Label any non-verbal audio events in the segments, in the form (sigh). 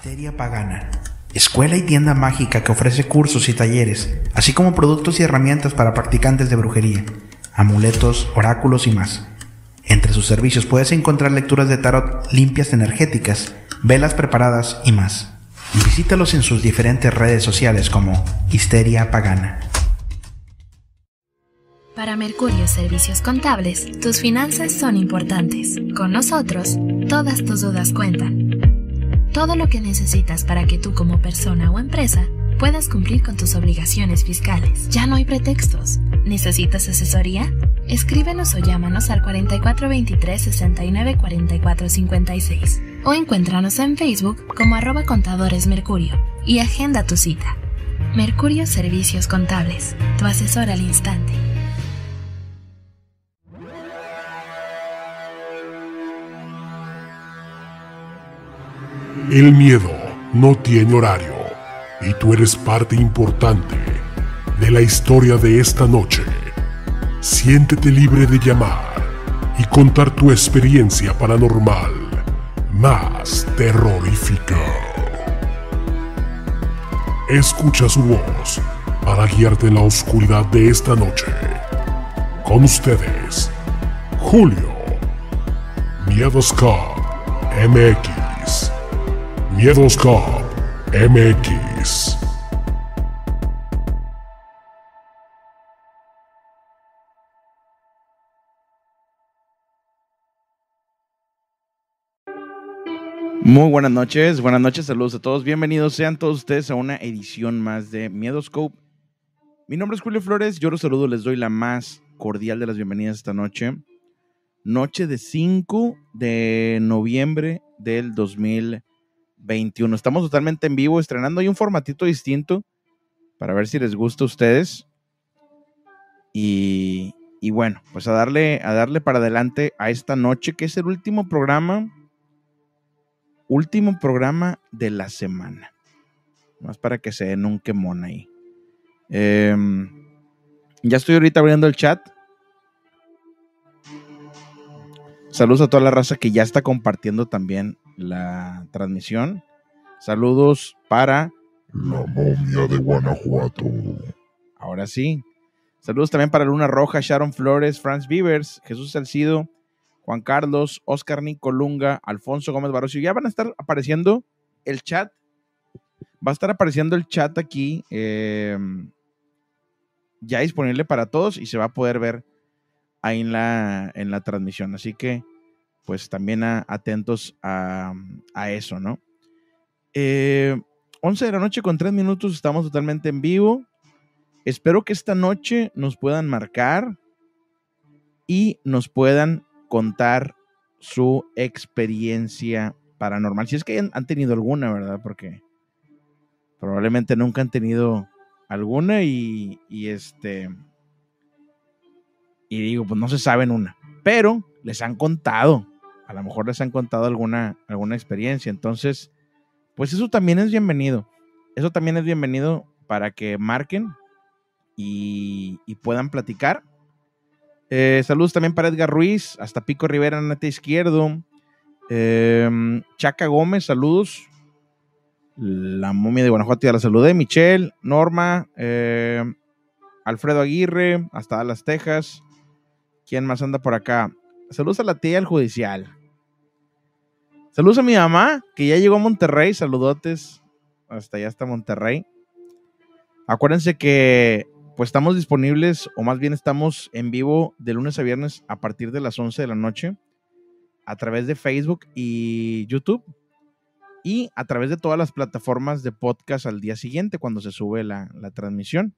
Histeria Pagana. Escuela y tienda mágica que ofrece cursos y talleres, así como productos y herramientas para practicantes de brujería, amuletos, oráculos y más. Entre sus servicios puedes encontrar lecturas de tarot limpias energéticas, velas preparadas y más. Visítalos en sus diferentes redes sociales como Histeria Pagana. Para Mercurio Servicios Contables, tus finanzas son importantes. Con nosotros, todas tus dudas cuentan todo lo que necesitas para que tú como persona o empresa puedas cumplir con tus obligaciones fiscales. Ya no hay pretextos. ¿Necesitas asesoría? Escríbenos o llámanos al 4423 69 o encuéntranos en Facebook como arroba contadores Mercurio y agenda tu cita. Mercurio Servicios Contables, tu asesor al instante. El miedo no tiene horario y tú eres parte importante de la historia de esta noche. Siéntete libre de llamar y contar tu experiencia paranormal más terrorífica. Escucha su voz para guiarte en la oscuridad de esta noche. Con ustedes, Julio Miedoscar MX. MiedoScope MX. Muy buenas noches, buenas noches, saludos a todos, bienvenidos sean todos ustedes a una edición más de Miedoscope. Mi nombre es Julio Flores, yo los saludo, les doy la más cordial de las bienvenidas esta noche. Noche de 5 de noviembre del 2020. 21. Estamos totalmente en vivo, estrenando Hay un formatito distinto para ver si les gusta a ustedes. Y, bueno, pues a darle, a darle para adelante a esta noche, que es el último programa, último programa de la semana. Más para que se den un quemón ahí. Em, ya estoy ahorita abriendo el chat. Saludos a toda la raza que ya está compartiendo también la transmisión. Saludos para la momia de Guanajuato. Ahora sí. Saludos también para Luna Roja, Sharon Flores, Franz Vivers, Jesús Salcido, Juan Carlos, Oscar Nicolunga, Alfonso Gómez Barroso. Ya van a estar apareciendo el chat. Va a estar apareciendo el chat aquí. Em, ya disponible para todos y se va a poder ver ahí en la, en la transmisión. Así que pues también atentos a, eso, ¿no? Eh, 11 de la noche con 3 minutos, estamos totalmente en vivo. Espero que esta noche nos puedan marcar y nos puedan contar su experiencia paranormal. Si es que han tenido alguna, ¿verdad? Porque probablemente nunca han tenido alguna y, y este... Y digo, pues no se saben una. Pero les han contado a lo mejor les han contado alguna, alguna experiencia. Entonces, pues eso también es bienvenido. Eso también es bienvenido para que marquen y, puedan platicar. Eh, saludos también para Edgar Ruiz, hasta Pico Rivera, neta Izquierdo. Em, Chaca Gómez, saludos. La momia de Guanajuato ya la saludé. Michelle, Norma, em, Alfredo Aguirre, hasta las Texas. ¿Quién más anda por acá? Saludos a la tía del judicial. Saludos a mi mamá, que ya llegó a Monterrey. Saludotes. Hasta allá hasta Monterrey. Acuérdense que pues estamos disponibles, o más bien estamos en vivo de lunes a viernes a partir de las 11 de la noche a través de Facebook y YouTube y a través de todas las plataformas de podcast al día siguiente cuando se sube la, la transmisión.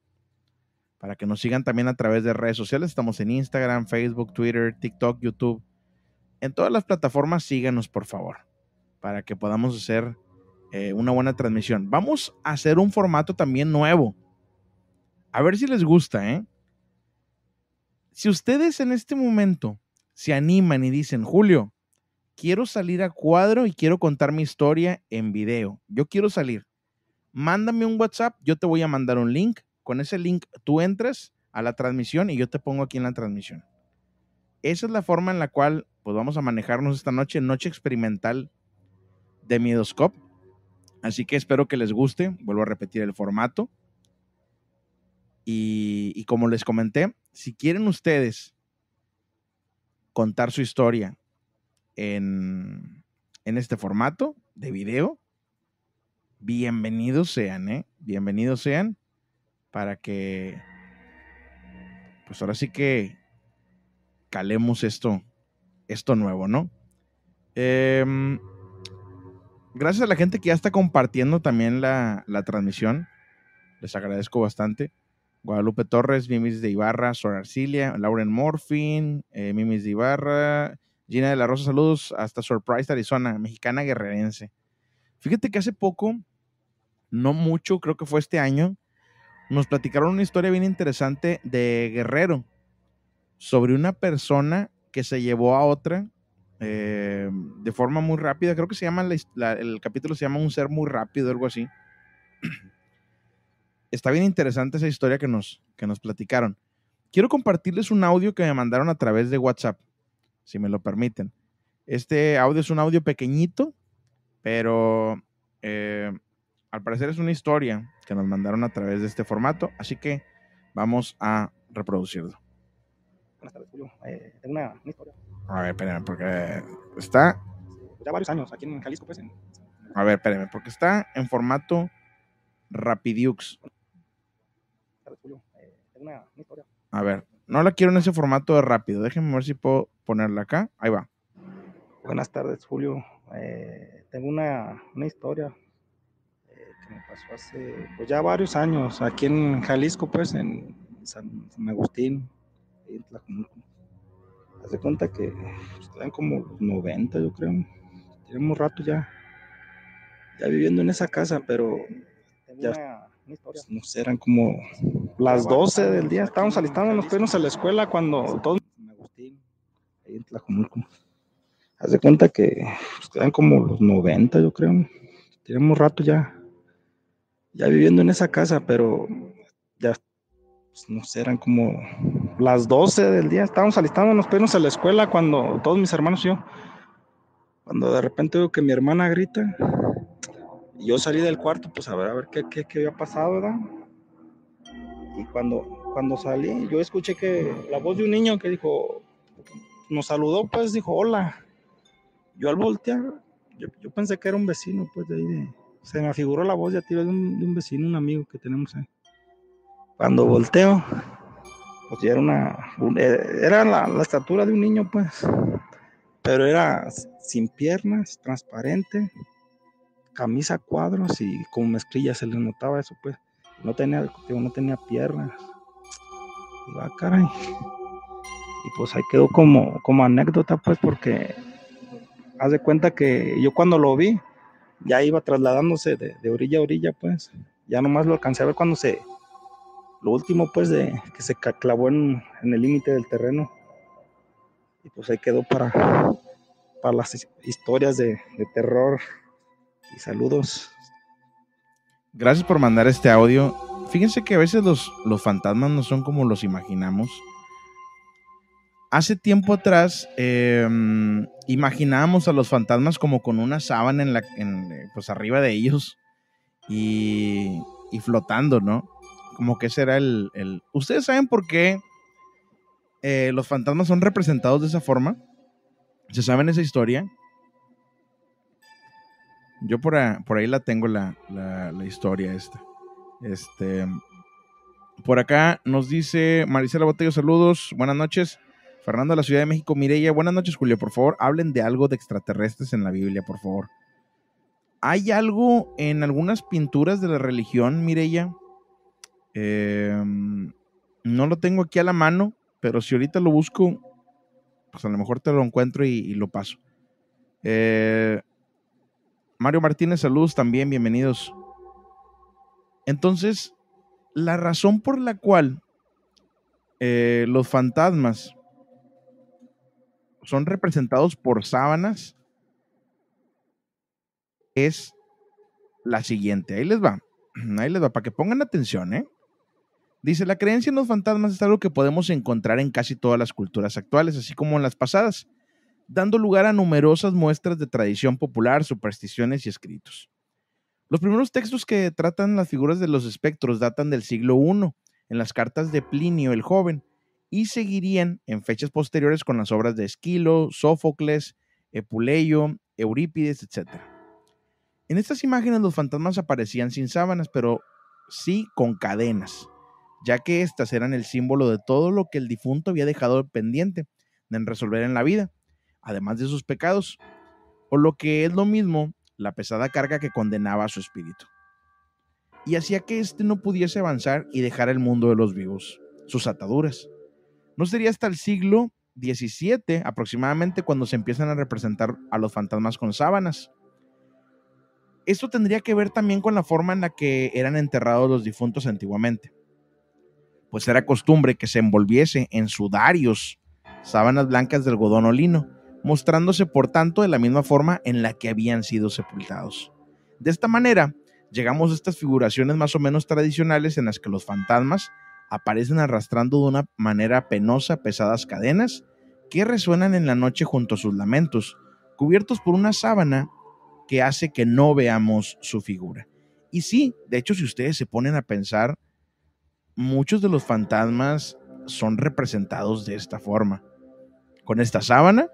Para que nos sigan también a través de redes sociales, estamos en Instagram, Facebook, Twitter, TikTok, YouTube. En todas las plataformas síganos por favor para que podamos hacer eh, una buena transmisión. Vamos a hacer un formato también nuevo. A ver si les gusta, ¿eh? Si ustedes en este momento se animan y dicen, Julio, quiero salir a cuadro y quiero contar mi historia en video. Yo quiero salir. Mándame un WhatsApp, yo te voy a mandar un link. Con ese link tú entras a la transmisión y yo te pongo aquí en la transmisión. Esa es la forma en la cual pues vamos a manejarnos esta noche, noche experimental de Midoscope. Así que espero que les guste. Vuelvo a repetir el formato. Y, como les comenté, si quieren ustedes contar su historia en, en este formato de video, bienvenidos sean, ¿eh? Bienvenidos sean para que, pues ahora sí que calemos esto, esto nuevo, ¿no? Eh, gracias a la gente que ya está compartiendo también la, transmisión. Les agradezco bastante. Guadalupe Torres, Mimis de Ibarra, Sor Arcilia, Lauren Morfin, eh, Mimis de Ibarra, Gina de la Rosa, saludos hasta Surprise, Arizona, mexicana guerrerense. Fíjate que hace poco, no mucho, creo que fue este año, nos platicaron una historia bien interesante de Guerrero sobre una persona que se llevó a otra eh, de forma muy rápida. Creo que se llama, el capítulo se llama Un ser muy rápido, algo así. (clears throat) Está bien interesante esa historia que nos, que nos platicaron. Quiero compartirles un audio que me mandaron a través de WhatsApp, si me lo permiten. Este audio es un audio pequeñito, pero eh, al parecer es una historia que nos mandaron a través de este formato, así que vamos a reproducirlo. Buenas tardes, Julio. Eh, tengo una historia. A ver, espérame, porque está. Ya varios años aquí en Jalisco, pues. A ver, espéreme, porque está en formato Rapidux. Eh, A ver, no la quiero en ese formato de rápido. Déjenme ver si puedo ponerla acá. Ahí va. Buenas tardes, Julio. Eh, tengo una, historia eh, que me pasó hace pues ya varios años aquí en Jalisco, pues en San, Agustín, en Haz de cuenta que están pues, como 90, yo creo. Tenemos pues, pues, rato ya, ya viviendo en esa casa, pero ya no sé, eran como las 12 del día. Estábamos alistando para irnos a la escuela cuando todos. Agustín, ahí Haz de cuenta que pues, como los 90, yo creo. Tenemos rato ya, ya viviendo en esa casa, pero ya, no eran como las 12 del día, estábamos alistándonos para irnos a la escuela cuando todos mis hermanos y yo, cuando de repente veo que mi hermana grita, yo salí del cuarto, pues a ver, a ver qué, había pasado, ¿verdad? Y cuando, cuando salí, yo escuché que la voz de un niño que dijo, nos saludó, pues dijo, hola. Yo al voltear, yo, pensé que era un vecino, pues de ahí, se me afiguró la voz ya tiro de un, de un vecino, un amigo que tenemos ahí. Cuando volteo, pues era una, eh, era la, estatura de un niño, pues, pero era sin piernas, transparente, camisa cuadros y con mezclilla se le notaba eso, pues, no tenía, no tenía piernas, y caray, y pues ahí quedó como, como anécdota, pues, porque haz de cuenta que yo cuando lo vi, ya iba trasladándose de, de orilla a orilla, pues, ya nomás lo alcancé a ver cuando se, lo último pues de que se clavó en, el límite del terreno y pues ahí quedó para, para las historias de, terror y saludos. Gracias por mandar este audio. Fíjense que a veces los, los fantasmas no son como los imaginamos. Hace tiempo atrás em, imaginábamos a los fantasmas como con una sábana en la, en, pues arriba de ellos y, y flotando, ¿no? como que será el, el... ¿Ustedes saben por qué eh, los fantasmas son representados de esa forma? ¿Se saben esa historia? Yo por, ahí la tengo la, historia esta. Este, por acá nos dice Marisela Botello, saludos, buenas noches. Fernando de la Ciudad de México, Mireya, buenas noches Julio, por favor, hablen de algo de extraterrestres en la Biblia, por favor. ¿Hay algo en algunas pinturas de la religión, Mireya, Em, no lo tengo aquí a la mano, pero si ahorita lo busco, pues a lo mejor te lo encuentro y, lo paso. Eh, Mario Martínez, saludos también, bienvenidos. Entonces, la razón por la cual eh, los fantasmas son representados por sábanas es la siguiente. Ahí les va. (clears throat) Ahí les va, para que pongan atención, ¿eh? Dice, la creencia en los fantasmas es algo que podemos encontrar en casi todas las culturas actuales, así como en las pasadas, dando lugar a numerosas muestras de tradición popular, supersticiones y escritos. Los primeros textos que tratan las figuras de los espectros datan del siglo I, en las cartas de Plinio el Joven, y seguirían en fechas posteriores con las obras de Esquilo, Sófocles, Epuleyo, Eurípides, etc. En estas imágenes los fantasmas aparecían sin sábanas, pero sí con cadenas ya que éstas eran el símbolo de todo lo que el difunto había dejado pendiente de resolver en la vida, además de sus pecados, o lo que es lo mismo, la pesada carga que condenaba a su espíritu. Y hacía que éste no pudiese avanzar y dejar el mundo de los vivos, sus ataduras. No sería hasta el siglo XVII aproximadamente cuando se empiezan a representar a los fantasmas con sábanas. Esto tendría que ver también con la forma en la que eran enterrados los difuntos antiguamente pues era costumbre que se envolviese en sudarios, sábanas blancas de algodón o lino, mostrándose por tanto de la misma forma en la que habían sido sepultados. De esta manera, llegamos a estas figuraciones más o menos tradicionales en las que los fantasmas aparecen arrastrando de una manera penosa pesadas cadenas que resuenan en la noche junto a sus lamentos, cubiertos por una sábana que hace que no veamos su figura. Y sí, de hecho, si ustedes se ponen a pensar, muchos de los fantasmas son representados de esta forma, con esta sábana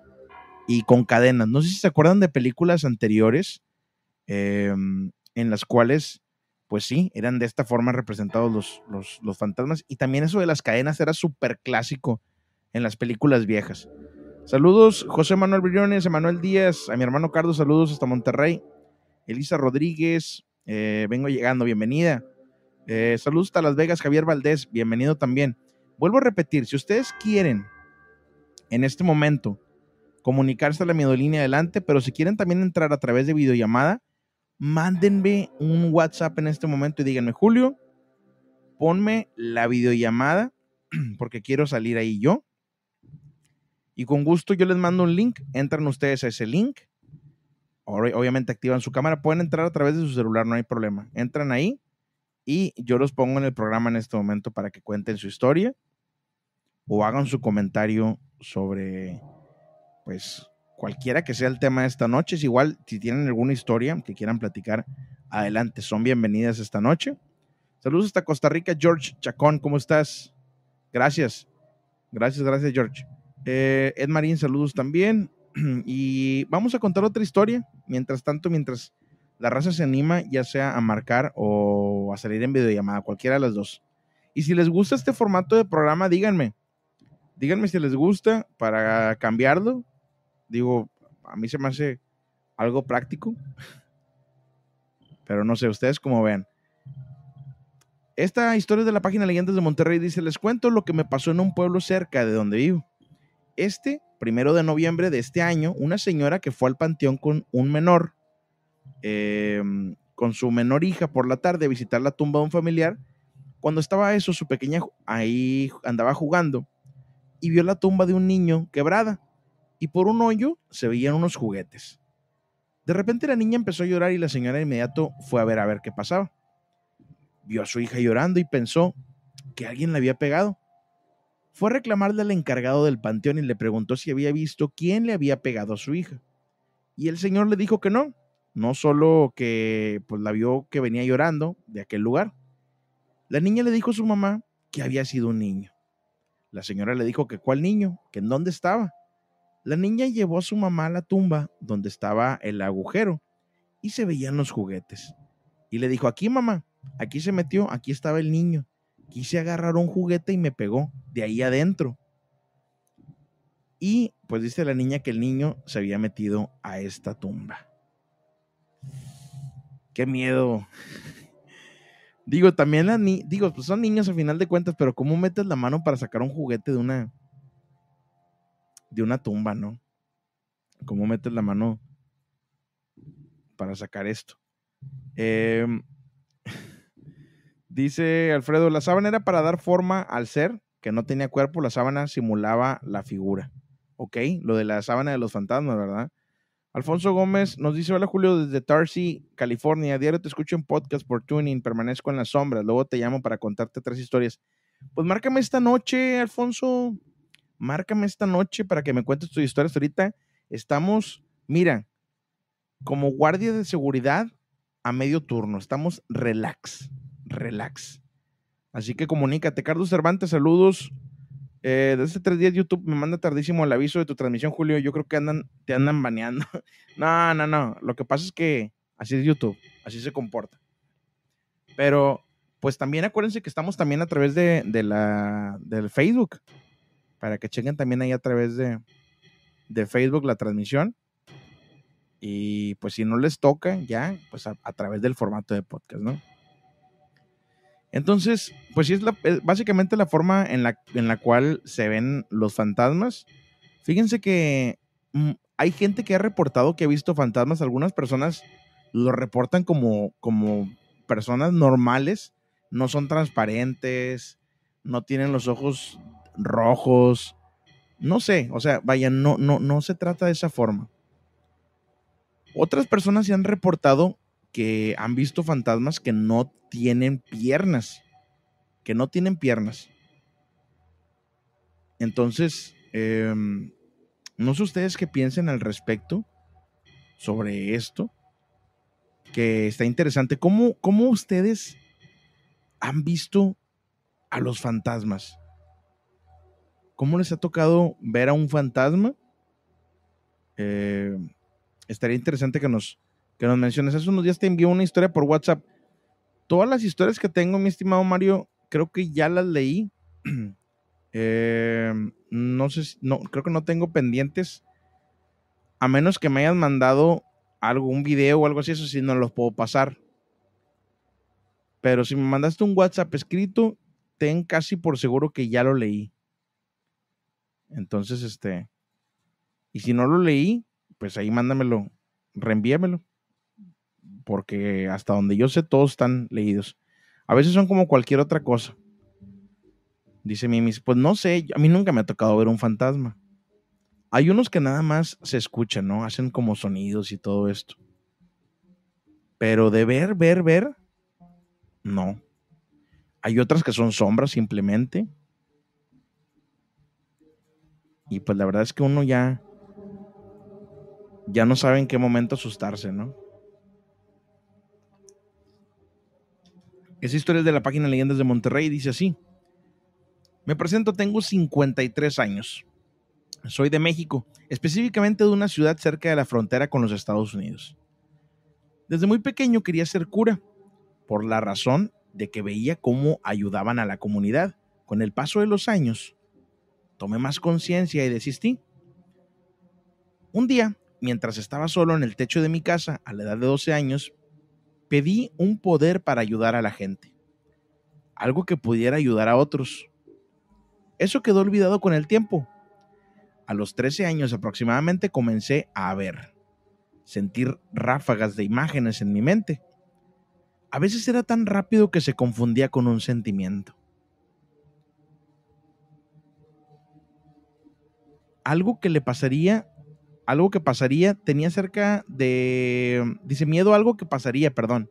y con cadenas. No sé si se acuerdan de películas anteriores em, en las cuales, pues sí, eran de esta forma representados los, fantasmas. Y también eso de las cadenas era súper clásico en las películas viejas. Saludos, José Manuel Briones, Emanuel Díaz, a mi hermano Carlos, saludos hasta Monterrey. Elisa Rodríguez, eh, vengo llegando, bienvenida. Eh, saludos a Las Vegas, Javier Valdés, bienvenido también. Vuelvo a repetir, si ustedes quieren en este momento comunicarse a la línea adelante, pero si quieren también entrar a través de videollamada, mándenme un WhatsApp en este momento y díganme, Julio, ponme la videollamada (clears throat) porque quiero salir ahí yo. Y con gusto yo les mando un link, entran ustedes a ese link. Obviamente activan su cámara, pueden entrar a través de su celular, no hay problema. Entran ahí y yo los pongo en el programa en este momento para que cuenten su historia o hagan su comentario sobre, pues, cualquiera que sea el tema de esta noche. Es igual, si tienen alguna historia que quieran platicar, adelante, son bienvenidas esta noche. Saludos hasta Costa Rica, George Chacón, ¿cómo estás? Gracias, gracias, gracias, George. Eh, Ed Marín, saludos también. (clears throat) Y vamos a contar otra historia. Mientras tanto, mientras la raza se anima ya sea a marcar o a salir en videollamada, cualquiera de las dos. Y si les gusta este formato de programa, díganme. Díganme si les gusta para cambiarlo. Digo, a mí se me hace algo práctico. Pero no sé, ustedes como vean. Esta historia de la página Leyendas de Monterrey dice, les cuento lo que me pasó en un pueblo cerca de donde vivo. Este primero de noviembre de este año, una señora que fue al panteón con un menor eh, con su menor hija por la tarde a visitar la tumba de un familiar. Cuando estaba eso, su pequeña ahí andaba jugando y vio la tumba de un niño quebrada y por un hoyo se veían unos juguetes. De repente la niña empezó a llorar y la señora de inmediato fue a ver a ver qué pasaba. Vio a su hija llorando y pensó que alguien la había pegado. Fue a reclamarle al encargado del panteón y le preguntó si había visto quién le había pegado a su hija. Y el señor le dijo que no, no solo que pues, la vio que venía llorando de aquel lugar, la niña le dijo a su mamá que había sido un niño. La señora le dijo que cuál niño, que en dónde estaba. La niña llevó a su mamá a la tumba donde estaba el agujero y se veían los juguetes. Y le dijo, aquí mamá, aquí se metió, aquí estaba el niño. Quise agarrar un juguete y me pegó de ahí adentro. Y pues dice la niña que el niño se había metido a esta tumba. Qué miedo. Digo, también digo, pues son niños a final de cuentas, pero ¿cómo metes la mano para sacar un juguete de una de una tumba, no? ¿Cómo metes la mano para sacar esto? Em, (laughs) dice Alfredo, la sábana era para dar forma al ser que no tenía cuerpo, la sábana simulaba la figura. ¿Ok? Lo de la sábana de los fantasmas, ¿verdad? Alfonso Gómez nos dice, hola Julio, desde Tarsi, California. diario te escucho en podcast por tuning, permanezco en las sombras. Luego te llamo para contarte tres historias. Pues márcame esta noche, Alfonso. Márcame esta noche para que me cuentes tus historias. Ahorita estamos, mira, como guardia de seguridad a medio turno. Estamos relax, relax. Así que comunícate. Carlos Cervantes, saludos desde eh, hace tres días YouTube me manda tardísimo el aviso de tu transmisión, Julio. Yo creo que te andan baneando. (laughs) no, no, no. Lo que pasa es que así es YouTube, así se comporta. Pero, pues también acuérdense que estamos también a través de, la, del Facebook. Para que chequen también ahí a través de, Facebook la transmisión. Y pues si no les toca, ya, pues a través del formato de podcast, ¿no? Entonces, pues sí es, eh, básicamente la forma en la, en la cual se ven los fantasmas. Fíjense que mm, hay gente que ha reportado que ha visto fantasmas. Algunas personas lo reportan como, como personas normales. No son transparentes, no tienen los ojos rojos. No sé, o sea, vaya, no, no, no se trata de esa forma. Otras personas se han reportado que han visto fantasmas que no tienen piernas, que no tienen piernas. Entonces, em, no sé ustedes qué piensen al respecto sobre esto, que está interesante. ¿Cómo, ustedes han visto a los fantasmas? ¿Cómo les ha tocado ver a un fantasma? Em, estaría interesante que nos, que nos menciones. Hace unos días te envió una historia por WhatsApp. Todas las historias que tengo, mi estimado Mario, creo que ya las leí. (clears throat) Eh, no sé, si, no, creo que no tengo pendientes. A menos que me hayan mandado algún video o algo así, eso sí no los puedo pasar. Pero si me mandaste un WhatsApp escrito, ten casi por seguro que ya lo leí. Entonces, este. Y si no lo leí, pues ahí mándamelo, reenvíamelo porque hasta donde yo sé todos están leídos. A veces son como cualquier otra cosa. Dice Mimi, pues no sé, a mí nunca me ha tocado ver un fantasma. Hay unos que nada más se escuchan, ¿no? Hacen como sonidos y todo esto. Pero de ver, ver, ver, no. Hay otras que son sombras simplemente. Y pues la verdad es que uno ya ya no sabe en qué momento asustarse, ¿no? Esa historia es de la página Leyendas de Monterrey. Dice así. Me presento, tengo 53 años. Soy de México, específicamente de una ciudad cerca de la frontera con los Estados Unidos. Desde muy pequeño quería ser cura, por la razón de que veía cómo ayudaban a la comunidad. Con el paso de los años, tomé más conciencia y desistí. Un día, mientras estaba solo en el techo de mi casa, a la edad de 12 años, Pedí un poder para ayudar a la gente, algo que pudiera ayudar a otros. Eso quedó olvidado con el tiempo. A los 13 años aproximadamente comencé a ver, sentir ráfagas de imágenes en mi mente. A veces era tan rápido que se confundía con un sentimiento. Algo que le pasaría algo que pasaría, tenía cerca de, dice, miedo a algo que pasaría, perdón.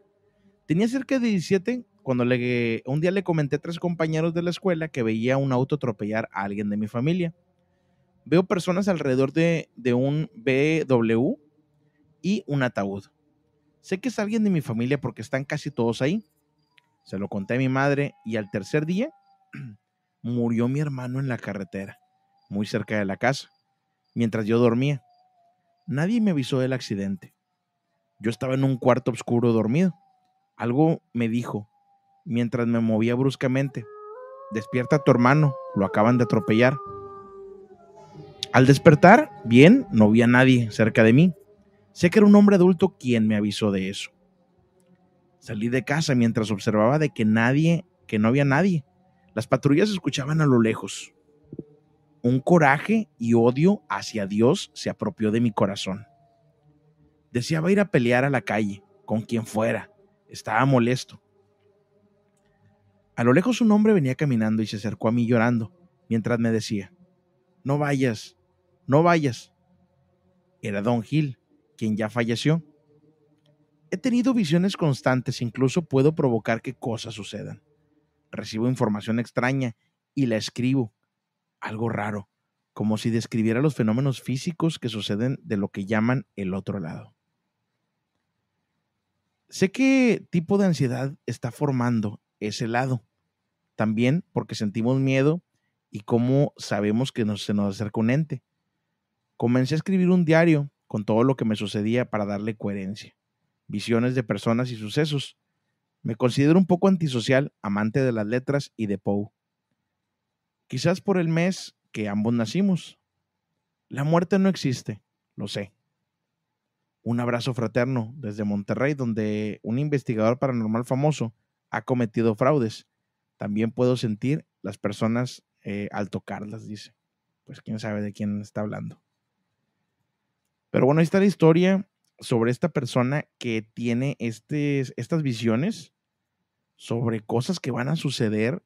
Tenía cerca de 17 cuando le, un día le comenté a tres compañeros de la escuela que veía un auto atropellar a alguien de mi familia. Veo personas alrededor de, de un BW y un ataúd. Sé que es alguien de mi familia porque están casi todos ahí. Se lo conté a mi madre y al tercer día (clears throat) murió mi hermano en la carretera, muy cerca de la casa, mientras yo dormía. Nadie me avisó del accidente. Yo estaba en un cuarto oscuro dormido. Algo me dijo mientras me movía bruscamente. Despierta a tu hermano, lo acaban de atropellar. Al despertar, bien, no había nadie cerca de mí. Sé que era un hombre adulto quien me avisó de eso. Salí de casa mientras observaba de que nadie, que no había nadie. Las patrullas escuchaban a lo lejos un coraje y odio hacia Dios se apropió de mi corazón. Deseaba ir a pelear a la calle, con quien fuera. Estaba molesto. A lo lejos un hombre venía caminando y se acercó a mí llorando, mientras me decía, no vayas, no vayas. Era Don Gil, quien ya falleció. He tenido visiones constantes, incluso puedo provocar que cosas sucedan. Recibo información extraña y la escribo algo raro, como si describiera los fenómenos físicos que suceden de lo que llaman el otro lado. Sé qué tipo de ansiedad está formando ese lado, también porque sentimos miedo y cómo sabemos que se nos acerca un ente. Comencé a escribir un diario con todo lo que me sucedía para darle coherencia, visiones de personas y sucesos. Me considero un poco antisocial, amante de las letras y de Poe, Quizás por el mes que ambos nacimos. La muerte no existe, lo sé. Un abrazo fraterno desde Monterrey, donde un investigador paranormal famoso ha cometido fraudes. También puedo sentir las personas eh, al tocarlas, dice. Pues quién sabe de quién está hablando. Pero bueno, ahí está la historia sobre esta persona que tiene estas visiones sobre cosas que van a suceder.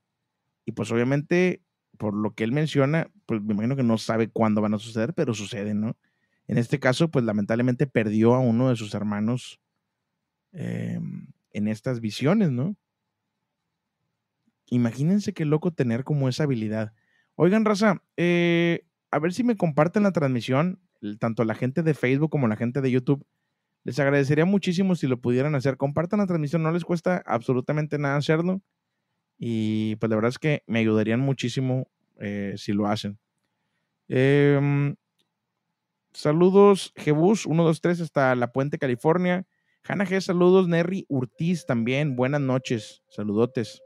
Y pues obviamente por lo que él menciona, pues me imagino que no sabe cuándo van a suceder, pero suceden, ¿no? En este caso, pues lamentablemente perdió a uno de sus hermanos em, en estas visiones, ¿no? Imagínense qué loco tener como esa habilidad. Oigan, raza, eh, a ver si me comparten la transmisión, tanto la gente de Facebook como la gente de YouTube. Les agradecería muchísimo si lo pudieran hacer. Compartan la transmisión, no les cuesta absolutamente nada hacerlo. Y pues la verdad es que me ayudarían muchísimo eh, si lo hacen. Em, saludos, Jebus, 123 hasta La Puente, California. Hanna G, saludos, Nerry Urtiz también. Buenas noches, saludotes.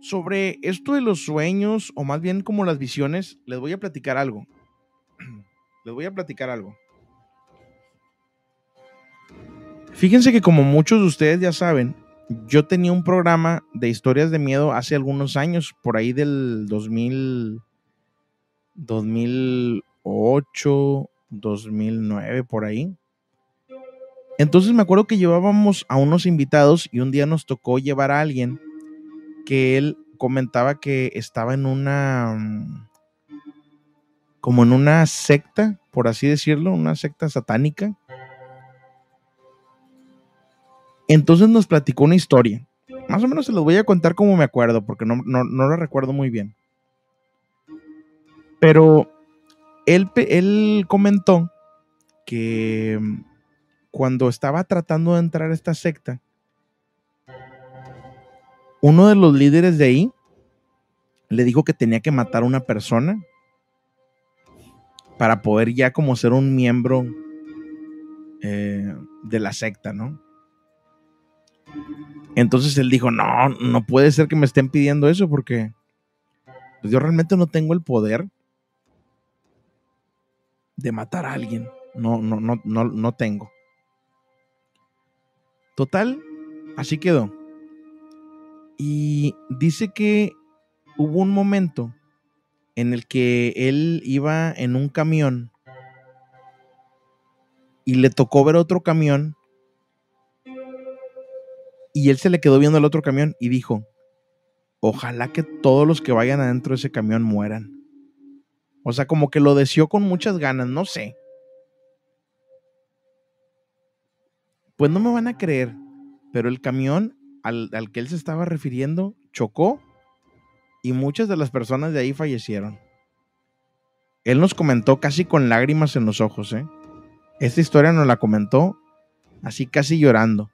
Sobre esto de los sueños, o más bien como las visiones, les voy a platicar algo. (clears throat) Les voy a platicar algo. Fíjense que como muchos de ustedes ya saben, yo tenía un programa de historias de miedo hace algunos años, por ahí del 2000, 2008, 2009, por ahí. Entonces me acuerdo que llevábamos a unos invitados y un día nos tocó llevar a alguien que él comentaba que estaba en una como en una secta, por así decirlo, una secta satánica entonces nos platicó una historia. Más o menos se los voy a contar como me acuerdo, porque no, no, lo recuerdo muy bien. Pero él, comentó que mm, cuando estaba tratando de entrar a esta secta, uno de los líderes de ahí le dijo que tenía que matar a una persona para poder ya como ser un miembro eh, de la secta, ¿no? Entonces él dijo, no, no puede ser que me estén pidiendo eso porque pues, yo realmente no tengo el poder de matar a alguien. No, no, no, no, no tengo. Total, así quedó. Y dice que hubo un momento en el que él iba en un camión y le tocó ver otro camión y él se le quedó viendo el otro camión y dijo, ojalá que todos los que vayan adentro de ese camión mueran. O sea, como que lo deseó con muchas ganas, no sé. Pues no me van a creer, pero el camión al, al que él se estaba refiriendo chocó y muchas de las personas de ahí fallecieron. Él nos comentó casi con lágrimas en los ojos, ¿eh? Esta historia nos la comentó así casi llorando.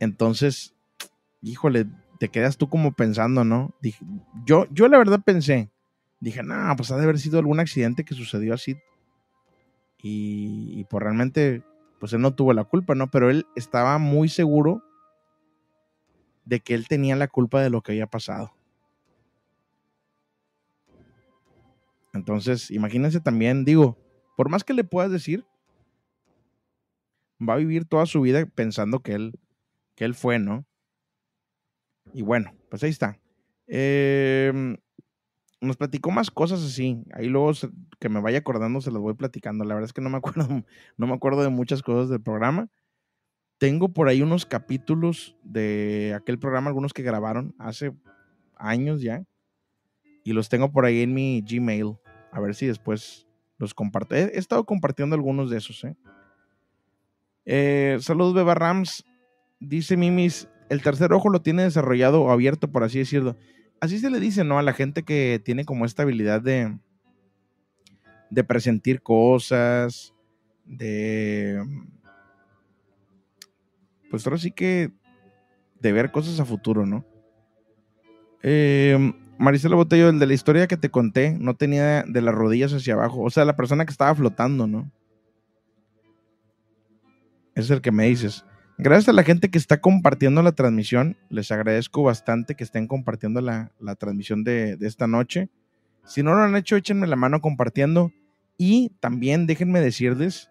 Entonces, híjole, te quedas tú como pensando, ¿no? Dije, yo, yo la verdad pensé, dije, no, pues ha de haber sido algún accidente que sucedió así. Y, y, pues realmente, pues él no tuvo la culpa, ¿no? Pero él estaba muy seguro de que él tenía la culpa de lo que había pasado. Entonces, imagínense también, digo, por más que le puedas decir, va a vivir toda su vida pensando que él que él fue, ¿no? Y bueno, pues ahí está. Em, nos platicó más cosas así. Ahí luego que me vaya acordando se las voy platicando. La verdad es que no me (laughs) acuerdo, no me acuerdo de muchas cosas del programa. Tengo por ahí unos capítulos de aquel programa, algunos que grabaron hace años ya. Y los tengo por ahí en mi Gmail. A ver si después los comparto. He, estado compartiendo algunos de esos. ¿eh? Eh, saludos, Beba Rams dice Mimis, el tercer ojo lo tiene desarrollado o abierto, por así decirlo. Así se le dice, ¿no? A la gente que tiene como esta habilidad de, de presentir cosas, de... Pues ahora sí que de ver cosas a futuro, ¿no? Eh, em, Maricela Botello, el de la historia que te conté, no tenía de las rodillas hacia abajo. O sea, la persona que estaba flotando, ¿no? es el que me dices. Gracias a la gente que está compartiendo la transmisión. Les agradezco bastante que estén compartiendo la, transmisión de, esta noche. Si no lo han hecho, échenme la mano compartiendo. Y también déjenme decirles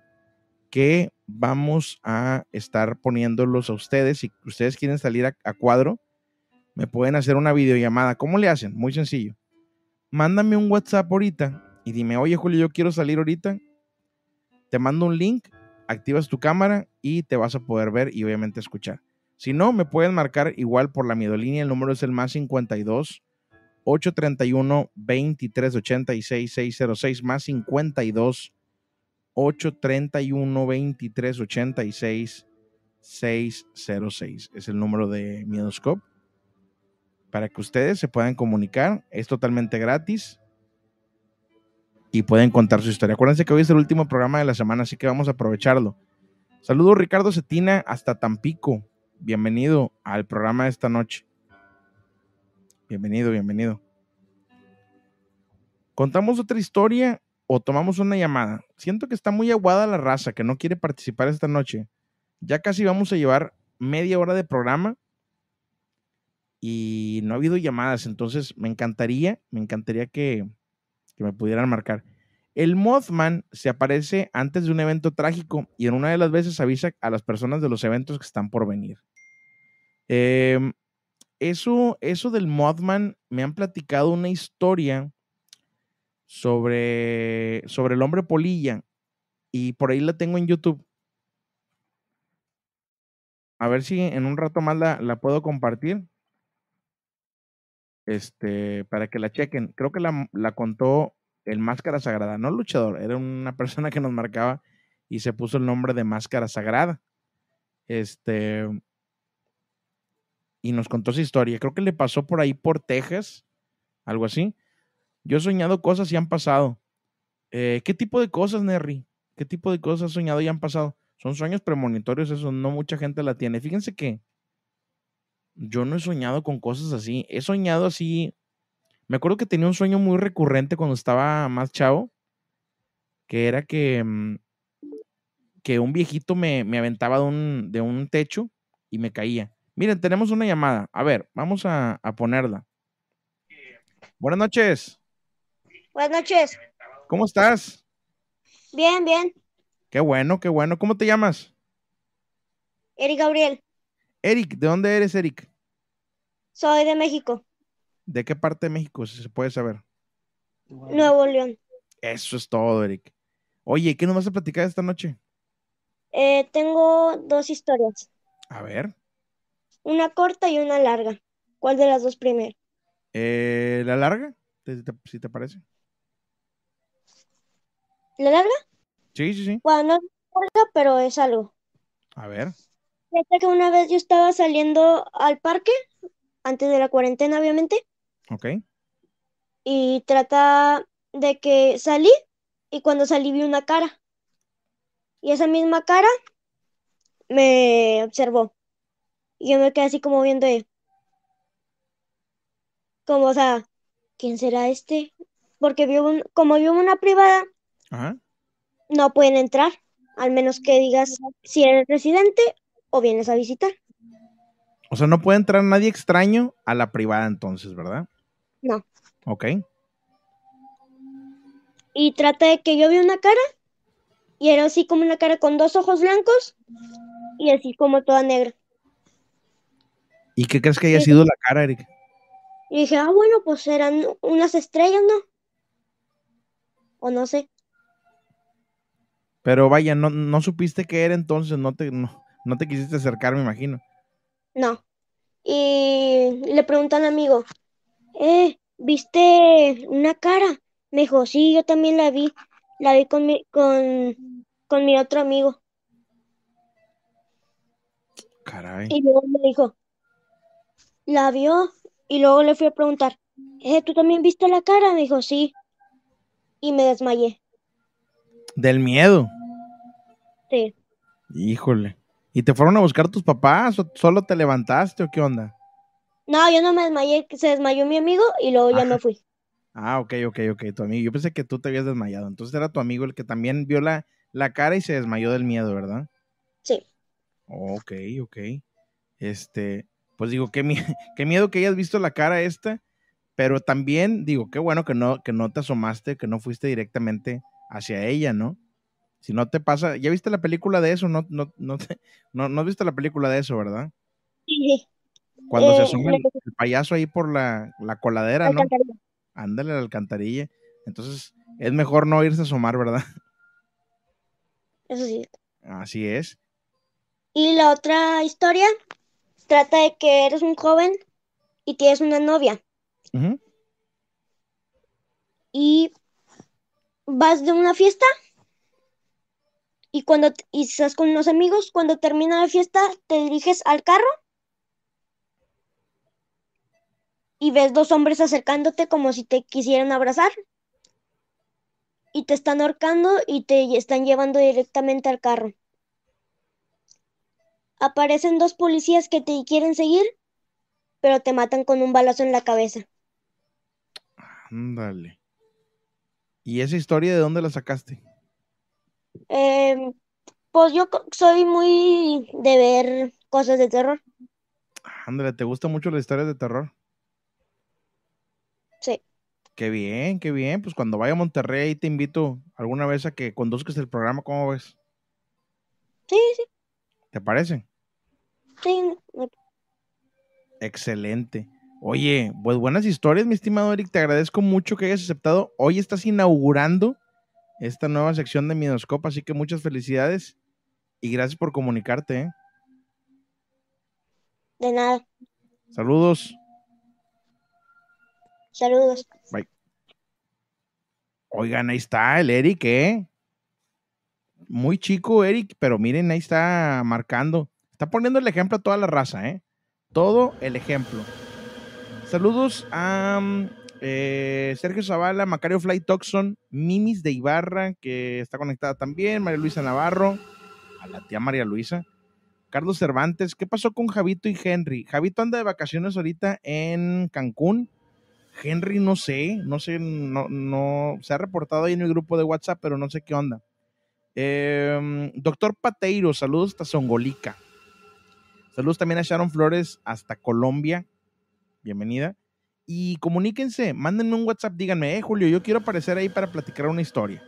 que vamos a estar poniéndolos a ustedes. Si ustedes quieren salir a, a cuadro, me pueden hacer una videollamada. ¿Cómo le hacen? Muy sencillo. Mándame un WhatsApp ahorita y dime, oye Julio, yo quiero salir ahorita. Te mando un link activas tu cámara y te vas a poder ver y obviamente escuchar. Si no, me pueden marcar igual por la línea El número es el más 52 831 86 606 más 52 831 2386 606. Es el número de Miedoscope. Para que ustedes se puedan comunicar. Es totalmente gratis y pueden contar su historia. Acuérdense que hoy es el último programa de la semana, así que vamos a aprovecharlo. Saludos Ricardo Cetina hasta Tampico. Bienvenido al programa de esta noche. Bienvenido, bienvenido. ¿Contamos otra historia o tomamos una llamada? Siento que está muy aguada la raza que no quiere participar esta noche. Ya casi vamos a llevar media hora de programa y no ha habido llamadas, entonces me encantaría, me encantaría que, que me pudieran marcar. El Mothman se aparece antes de un evento trágico y en una de las veces avisa a las personas de los eventos que están por venir. Em, eso, eso del Mothman, me han platicado una historia sobre, sobre el hombre polilla y por ahí la tengo en YouTube. A ver si en un rato más la, la puedo compartir este, para que la chequen. Creo que la, contó el Máscara Sagrada, no el luchador, era una persona que nos marcaba y se puso el nombre de Máscara Sagrada. Este, y nos contó su historia. Creo que le pasó por ahí por Texas, algo así. Yo he soñado cosas y han pasado. Eh, ¿Qué tipo de cosas, Nerry? ¿Qué tipo de cosas has soñado y han pasado? Son sueños premonitorios, eso no mucha gente la tiene. Fíjense que yo no he soñado con cosas así. He soñado así. Me acuerdo que tenía un sueño muy recurrente cuando estaba más chavo, que era que, mm, que un viejito me, aventaba de un, de un techo y me caía. Miren, tenemos una llamada. A ver, vamos a, a ponerla. Buenas noches. Buenas noches. ¿Cómo estás? Bien, bien. Qué bueno, qué bueno. ¿Cómo te llamas? Eric Gabriel. Eric, ¿de dónde eres, Eric? Soy de México. ¿De qué parte de México, si se puede saber? Nuevo León. Eso es todo, Eric. Oye, ¿qué nos vas a platicar esta noche? Eh, tengo dos historias. A ver. Una corta y una larga. ¿Cuál de las dos primero? Eh, ¿La larga? si te parece. ¿La larga? Sí, sí, sí. Bueno, no es larga, pero es algo. A ver que una vez yo estaba saliendo al parque, antes de la cuarentena, obviamente. Ok. Y trata de que salí y cuando salí vi una cara. Y esa misma cara me observó. Y yo me quedé así como viendo, como, o sea, ¿quién será este? Porque vio como vio una privada, no pueden entrar, al menos que digas si eres residente o vienes a visitar. O sea, no puede entrar nadie extraño a la privada entonces, ¿verdad? No. Ok. Y trata de que yo vi una cara y era así como una cara con dos ojos blancos y así como toda negra. ¿Y qué crees que haya sido la cara, Eric? Y dije, ah, bueno, pues eran unas estrellas, ¿no? O no sé. Pero vaya, no, no supiste qué era entonces, no te, no, no te quisiste acercar, me imagino. No. Y le preguntan al amigo, eh, ¿viste una cara? Me dijo, sí, yo también la vi. La vi con mi, con, mi otro amigo. Caray. Y luego me dijo, la vio. Y luego le fui a preguntar, eh, ¿tú también viste la cara? Me dijo, sí. Y me desmayé. ¿Del miedo? Sí. Híjole. ¿Y te fueron a buscar tus papás o solo te levantaste o qué onda? No, yo no me desmayé, se desmayó mi amigo y luego ya me fui. Ah, ok, ok, ok, tu amigo. Yo pensé que tú te habías desmayado. Entonces era tu amigo el que también vio la, la cara y se desmayó del miedo, ¿verdad? Sí. Ok, ok. Este, pues digo, qué, (laughs) qué miedo que hayas visto la cara esta, pero también digo, qué bueno que no, que no te asomaste, que no fuiste directamente hacia ella, ¿no? Si no te pasa, ¿ya viste la película de eso? No, no, no, no, no has visto la película de eso, ¿verdad? Sí. Cuando se eh, asoma el, payaso ahí por la, la coladera, ¿no? Ándale a la alcantarilla. Entonces, es mejor no irse a asomar, ¿verdad? Eso sí. Así es. Y la otra historia trata de que eres un joven y tienes una novia. Y vas de una fiesta y cuando y estás con unos amigos, cuando termina la fiesta, te diriges al carro y ves dos hombres acercándote como si te quisieran abrazar. Y te están ahorcando y te están llevando directamente al carro. Aparecen dos policías que te quieren seguir, pero te matan con un balazo en la cabeza. Ándale. ¿Y esa historia de dónde la sacaste? Em, pues yo soy muy de ver cosas de terror. Ándale, ¿te gusta mucho las historias de terror? Sí. Qué bien, qué bien. Pues cuando vaya a Monterrey te invito alguna vez a que conduzcas el programa, ¿cómo ves? Sí, sí. ¿Te parece? Sí. Excelente. Oye, pues buenas historias, mi estimado Eric. Te agradezco mucho que hayas aceptado. Hoy estás inaugurando esta nueva sección de Midoscope. Así que muchas felicidades y gracias por comunicarte. ¿eh? De nada. Saludos. Saludos. Bye. Oigan, ahí está el Eric, ¿eh? Muy chico Eric, pero miren, ahí está marcando. Está poniendo el ejemplo a toda la raza, ¿eh? Todo el ejemplo. Saludos a mm, eh, Sergio Zavala, Macario Fly Toxon, Mimis de Ibarra, que está conectada también, María Luisa Navarro, a la tía María Luisa, Carlos Cervantes, ¿qué pasó con Javito y Henry? Javito anda de vacaciones ahorita en Cancún. Henry, no sé, no sé, no, se ha reportado ahí en el grupo de WhatsApp, pero no sé qué onda. Em, doctor Pateiro, saludos hasta Zongolica. Saludos también a Sharon Flores hasta Colombia. Bienvenida y comuníquense, mándenme un WhatsApp, díganme, eh, Julio, yo quiero aparecer ahí para platicar una historia.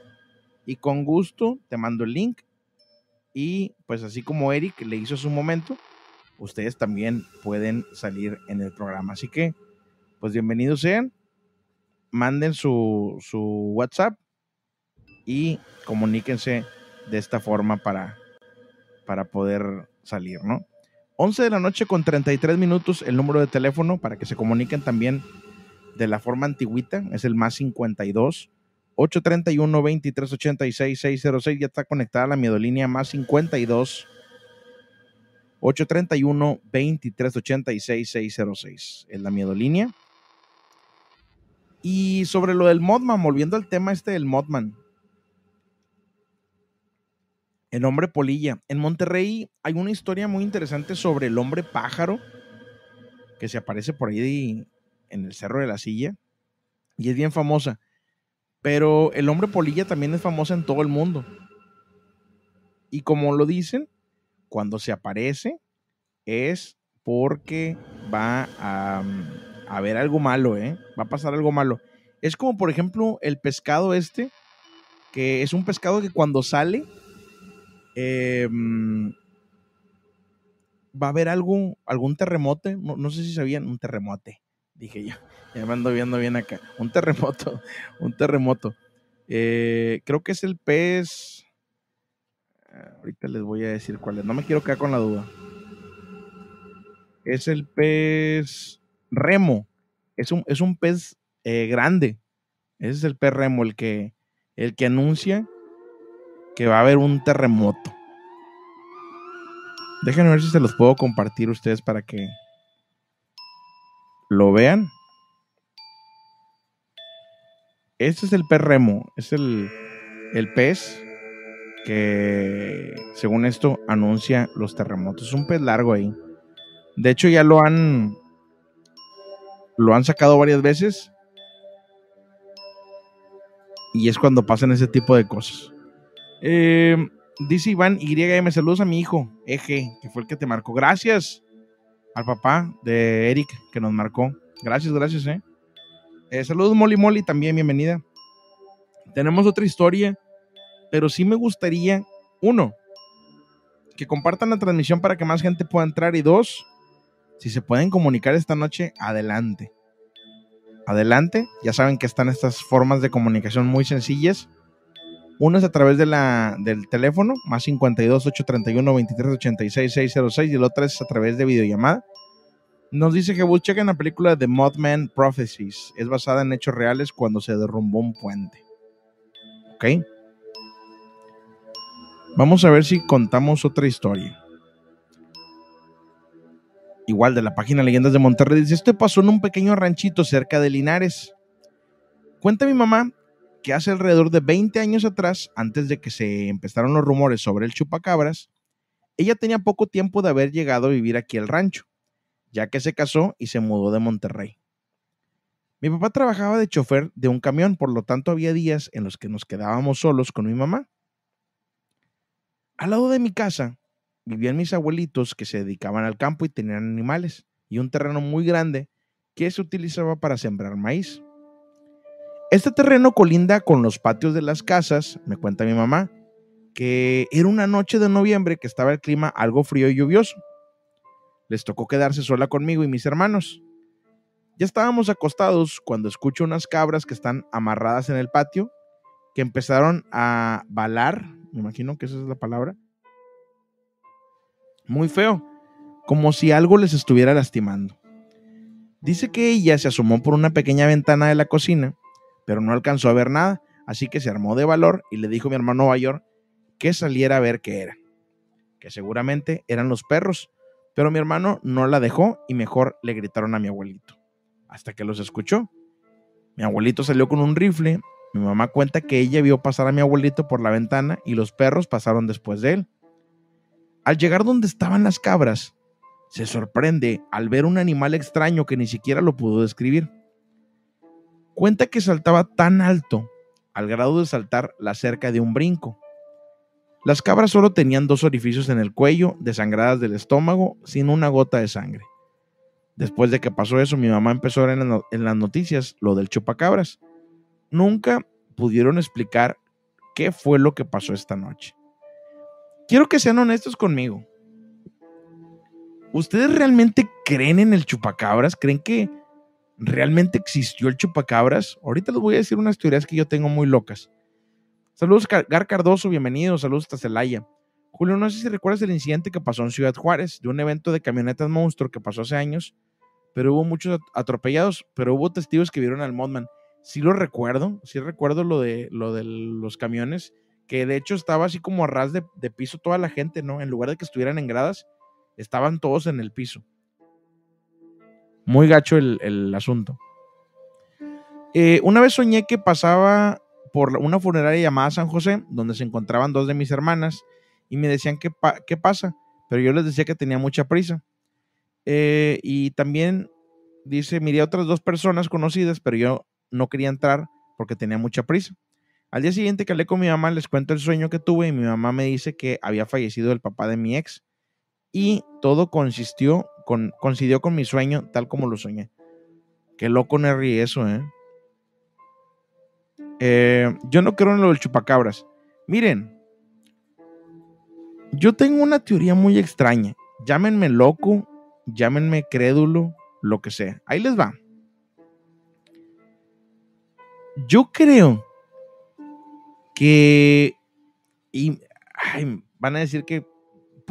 Y con gusto te mando el link. Y pues así como Eric le hizo su momento, ustedes también pueden salir en el programa. Así que, pues bienvenidos sean, manden su, WhatsApp y comuníquense de esta forma para, para poder salir, ¿no? 11 de la noche con 33 minutos el número de teléfono para que se comuniquen también de la forma antigüita, es el más 52 831 2386 606, ya está conectada la miedolínea más 52 831 2386 606, es la miedolínea. Y sobre lo del Modman, volviendo al tema este del Modman, el hombre polilla. En Monterrey hay una historia muy interesante sobre el hombre pájaro que se aparece por ahí en el Cerro de la Silla y es bien famosa. Pero el hombre polilla también es famosa en todo el mundo. Y como lo dicen, cuando se aparece es porque va a, mm, a haber algo malo, ¿eh? Va a pasar algo malo. Es como, por ejemplo, el pescado este, que es un pescado que cuando sale Em, va a haber algún algún terremote, no, sé si sabían, un terremote, dije yo, (laughs) ya me ando viendo bien acá, un terremoto, (laughs) un terremoto. Eh, creo que es el pez, eh, ahorita les voy a decir cuál no me quiero quedar con la duda. Es el pez remo, es un, pez eh, grande, ese es el pez remo, el que, el que anuncia que va a haber un terremoto. Déjenme ver si se los puedo compartir ustedes para que lo vean. Este es el pez remo, es el, pez que, según esto, anuncia los terremotos. Es un pez largo ahí. De hecho, ya lo han, lo han sacado varias veces. Y es cuando pasan ese tipo de cosas. Eh, dice Iván YM, saludos a mi hijo, Eje, que fue el que te marcó. Gracias al papá de Eric que nos marcó. Gracias, gracias, eh. eh saludos Molly Molly, también bienvenida. Tenemos otra historia, pero sí me gustaría, uno, que compartan la transmisión para que más gente pueda entrar y dos, si se pueden comunicar esta noche, adelante. Adelante, ya saben que están estas formas de comunicación muy sencillas una es a través de la, del teléfono, más 52 831 23 606, y el otro es a través de videollamada. Nos dice que en la película The Mothman Prophecies. Es basada en hechos reales cuando se derrumbó un puente. ¿Ok? Vamos a ver si contamos otra historia. Igual de la página Leyendas de Monterrey dice, esto pasó en un pequeño ranchito cerca de Linares. Cuenta mi mamá que hace alrededor de 20 años atrás, antes de que se empezaron los rumores sobre el chupacabras, ella tenía poco tiempo de haber llegado a vivir aquí al rancho, ya que se casó y se mudó de Monterrey. Mi papá trabajaba de chofer de un camión, por lo tanto había días en los que nos quedábamos solos con mi mamá. Al lado de mi casa vivían mis abuelitos que se dedicaban al campo y tenían animales y un terreno muy grande que se utilizaba para sembrar maíz. Este terreno colinda con los patios de las casas, me cuenta mi mamá, que era una noche de noviembre que estaba el clima algo frío y lluvioso. Les tocó quedarse sola conmigo y mis hermanos. Ya estábamos acostados cuando escucho unas cabras que están amarradas en el patio, que empezaron a balar, me imagino que esa es la palabra, muy feo, como si algo les estuviera lastimando. Dice que ella se asomó por una pequeña ventana de la cocina pero no alcanzó a ver nada, así que se armó de valor y le dijo a mi hermano mayor que saliera a ver qué era, que seguramente eran los perros, pero mi hermano no la dejó y mejor le gritaron a mi abuelito, hasta que los escuchó. Mi abuelito salió con un rifle, mi mamá cuenta que ella vio pasar a mi abuelito por la ventana y los perros pasaron después de él. Al llegar donde estaban las cabras, se sorprende al ver un animal extraño que ni siquiera lo pudo describir. Cuenta que saltaba tan alto, al grado de saltar la cerca de un brinco. Las cabras solo tenían dos orificios en el cuello, desangradas del estómago, sin una gota de sangre. Después de que pasó eso, mi mamá empezó a ver en, en las noticias lo del chupacabras. Nunca pudieron explicar qué fue lo que pasó esta noche. Quiero que sean honestos conmigo. ¿Ustedes realmente creen en el chupacabras? ¿Creen que ¿realmente existió el chupacabras? Ahorita les voy a decir unas teorías que yo tengo muy locas. Saludos, Gar Cardoso, bienvenido. Saludos hasta Celaya. Julio, no sé si recuerdas el incidente que pasó en Ciudad Juárez, de un evento de camionetas monstruo que pasó hace años, pero hubo muchos atropellados, pero hubo testigos que vieron al Modman. Si lo recuerdo, si recuerdo lo de, lo de los camiones, que de hecho estaba así como a ras de, de piso toda la gente, ¿no? En lugar de que estuvieran en gradas, estaban todos en el piso. Muy gacho el, asunto. Eh, una vez soñé que pasaba por una funeraria llamada San José, donde se encontraban dos de mis hermanas, y me decían qué, qué pasa, pero yo les decía que tenía mucha prisa. Eh, y también dice, miré a otras dos personas conocidas, pero yo no quería entrar porque tenía mucha prisa. Al día siguiente que hablé con mi mamá, les cuento el sueño que tuve y mi mamá me dice que había fallecido el papá de mi ex y todo consistió con, coincidió con mi sueño tal como lo soñé. Qué loco Nerry eso, ¿eh? ¿eh? Yo no creo en lo del chupacabras. Miren, yo tengo una teoría muy extraña. Llámenme loco, llámenme crédulo, lo que sea. Ahí les va. Yo creo que... Y, van a decir que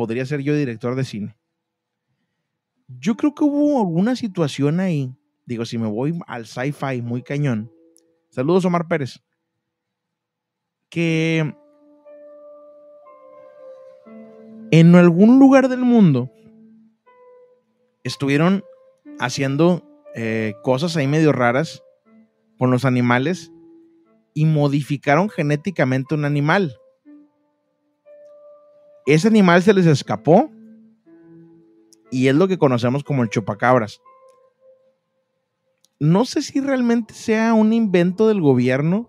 podría ser yo director de cine. Yo creo que hubo alguna situación ahí, digo, si me voy al sci-fi muy cañón. Saludos, Omar Pérez. Que en algún lugar del mundo estuvieron haciendo eh, cosas ahí medio raras con los animales y modificaron genéticamente un animal. Ese animal se les escapó y es lo que conocemos como el chupacabras. No sé si realmente sea un invento del gobierno,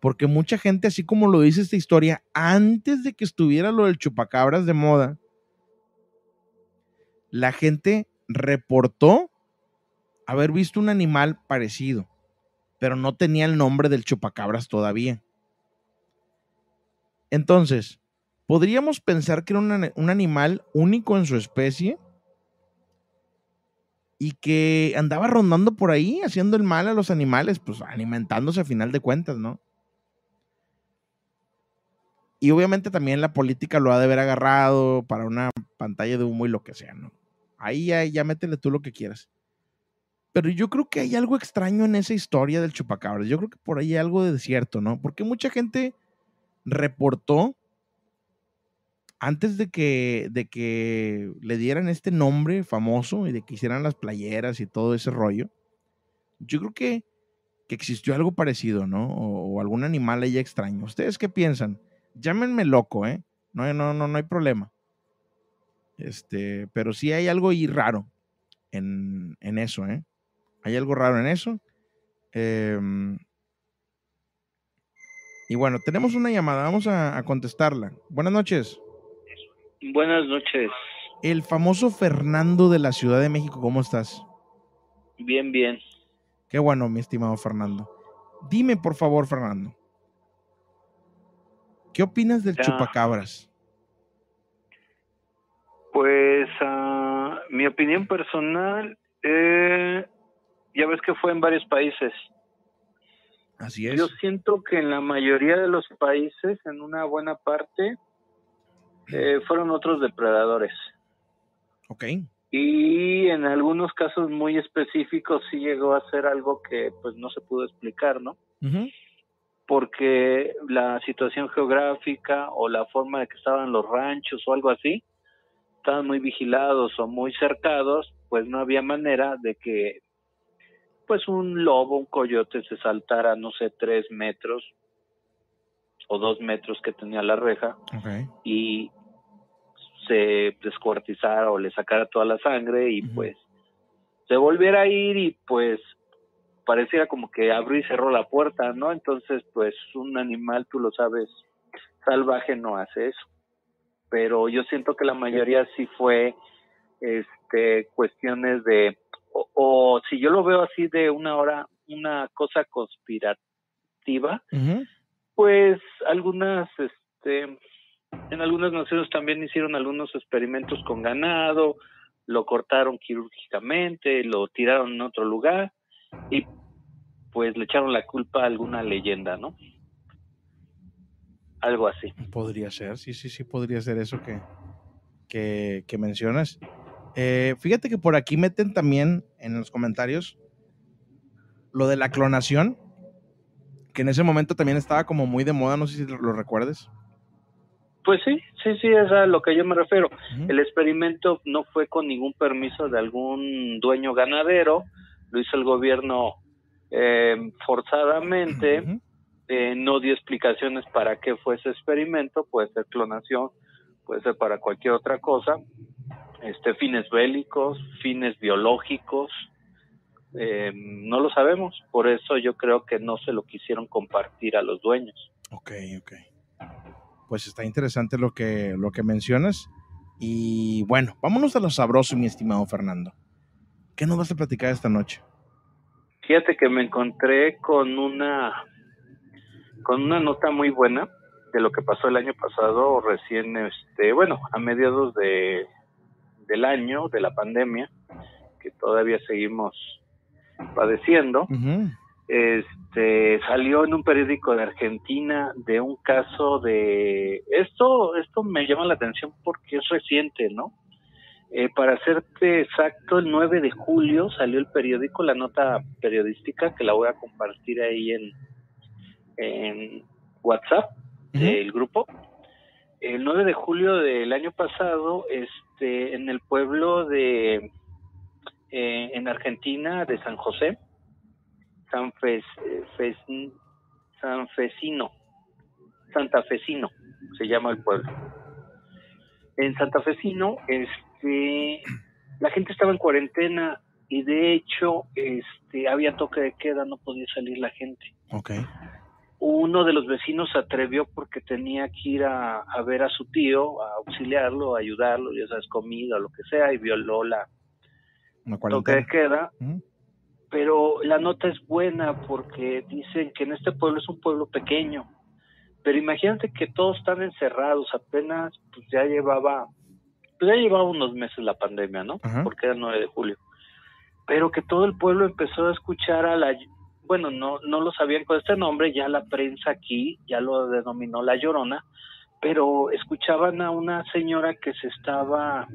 porque mucha gente, así como lo dice esta historia, antes de que estuviera lo del chupacabras de moda, la gente reportó haber visto un animal parecido, pero no tenía el nombre del chupacabras todavía. Entonces, podríamos pensar que era un, animal único en su especie y que andaba rondando por ahí haciendo el mal a los animales, pues alimentándose a final de cuentas, ¿no? Y obviamente también la política lo ha de haber agarrado para una pantalla de humo y lo que sea, ¿no? Ahí ya, ya métele tú lo que quieras. Pero yo creo que hay algo extraño en esa historia del chupacabras. Yo creo que por ahí hay algo de cierto, ¿no? Porque mucha gente reportó antes de que, de que le dieran este nombre famoso y de que hicieran las playeras y todo ese rollo, yo creo que, existió algo parecido, ¿no? O, algún animal ahí extraño. ¿Ustedes qué piensan? Llámenme loco, ¿eh? No, no, no, no hay problema. Este, pero sí hay algo ahí raro en, en eso, ¿eh? Hay algo raro en eso. Em, y bueno, tenemos una llamada, vamos a contestarla. Buenas noches. Buenas noches. El famoso Fernando de la Ciudad de México, ¿cómo estás? Bien, bien. Qué bueno, mi estimado Fernando. Dime, por favor, Fernando, ¿qué opinas del chupacabras? Pues ah, mi opinión personal, eh, ya ves que fue en varios países. Así es. Yo siento que en la mayoría de los países, en una buena parte, eh, fueron otros depredadores. Ok. Y en algunos casos muy específicos sí llegó a ser algo que pues no se pudo explicar, ¿no? Porque la situación geográfica o la forma de que estaban los ranchos o algo así, estaban muy vigilados o muy cercados, pues no había manera de que pues un lobo, un coyote se saltara, no sé, tres metros o dos metros que tenía la reja y, se este, descuartizara o le sacara toda la sangre y pues se volviera a ir y pues pareciera como que abrió y cerró la puerta, ¿no? Entonces pues un animal, tú lo sabes, salvaje no hace eso. Pero yo siento que la mayoría sí fue este cuestiones de o, si yo lo veo así de una hora una cosa conspirativa, pues algunas este en algunas naciones también hicieron algunos experimentos con ganado, lo cortaron quirúrgicamente, lo tiraron en otro lugar y pues le echaron la culpa a alguna leyenda, ¿no? Algo así. Podría ser, sí, sí, sí, podría ser eso que, que, mencionas. Eh, fíjate que por aquí meten también en los comentarios lo de la clonación, que en ese momento también estaba como muy de moda, no sé si lo recuerdes. Pues sí, sí, sí, es a lo que yo me refiero. El experimento no fue con ningún permiso de algún dueño ganadero, lo hizo el gobierno eh, forzadamente, eh, no dio explicaciones para qué fue ese experimento, puede ser clonación, puede ser para cualquier otra cosa, este, fines bélicos, fines biológicos, eh, no lo sabemos, por eso yo creo que no se lo quisieron compartir a los dueños. Ok, ok pues está interesante lo que, lo que mencionas. Y bueno, vámonos a lo sabroso, mi estimado Fernando. ¿Qué nos vas a platicar esta noche? Fíjate que me encontré con una con una nota muy buena de lo que pasó el año pasado, recién este, bueno, a mediados de del año de la pandemia que todavía seguimos padeciendo este salió en un periódico de Argentina de un caso de esto esto me llama la atención porque es reciente no eh, para serte exacto el 9 de julio salió el periódico la nota periodística que la voy a compartir ahí en en WhatsApp del grupo el 9 de julio del año pasado este en el pueblo de eh, en Argentina de San José San eh, fes, Santa santafesino, se llama el pueblo. En santafesino, este, la gente estaba en cuarentena y de hecho este, había toque de queda, no podía salir la gente. Uno de los vecinos se atrevió porque tenía que ir a, ver a su tío, a auxiliarlo, a ayudarlo, ya sabes, comida, lo que sea, y violó la, toque de queda pero la nota es buena porque dicen que en este pueblo es un pueblo pequeño, pero imagínate que todos están encerrados, apenas pues ya llevaba, pues, ya llevaba unos meses la pandemia, ¿no? Porque era el 9 de julio, pero que todo el pueblo empezó a escuchar a la, bueno, no, no lo sabían con este nombre, ya la prensa aquí ya lo denominó La Llorona, pero escuchaban a una señora que se estaba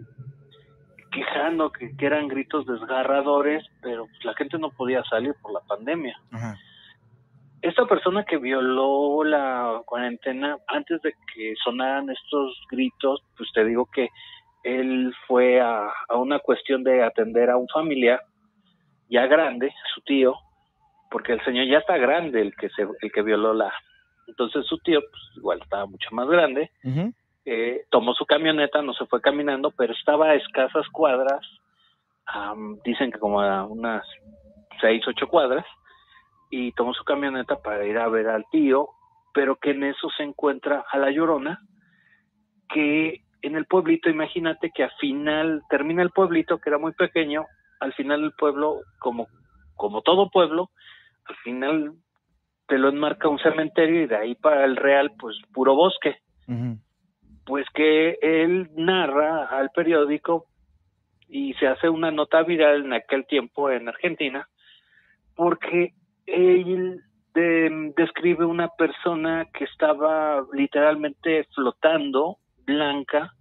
quejando que, eran gritos desgarradores, pero pues, la gente no podía salir por la pandemia. Esta persona que violó la cuarentena, antes de que sonaran estos gritos, pues te digo que él fue a, una cuestión de atender a un familiar ya grande, su tío, porque el señor ya está grande, el que se, el que violó la. Entonces su tío, pues igual estaba mucho más grande. Eh, tomó su camioneta, no se fue caminando, pero estaba a escasas cuadras, dicen que como a unas seis, ocho cuadras, y tomó su camioneta para ir a ver al tío, pero que en eso se encuentra a la llorona, que en el pueblito, imagínate que al final termina el pueblito, que era muy pequeño, al final el pueblo, como, como todo pueblo, al final te lo enmarca un cementerio y de ahí para el real, pues puro bosque pues que él narra al periódico y se hace una nota viral en aquel tiempo en Argentina, porque él describe una persona que estaba literalmente flotando, blanca,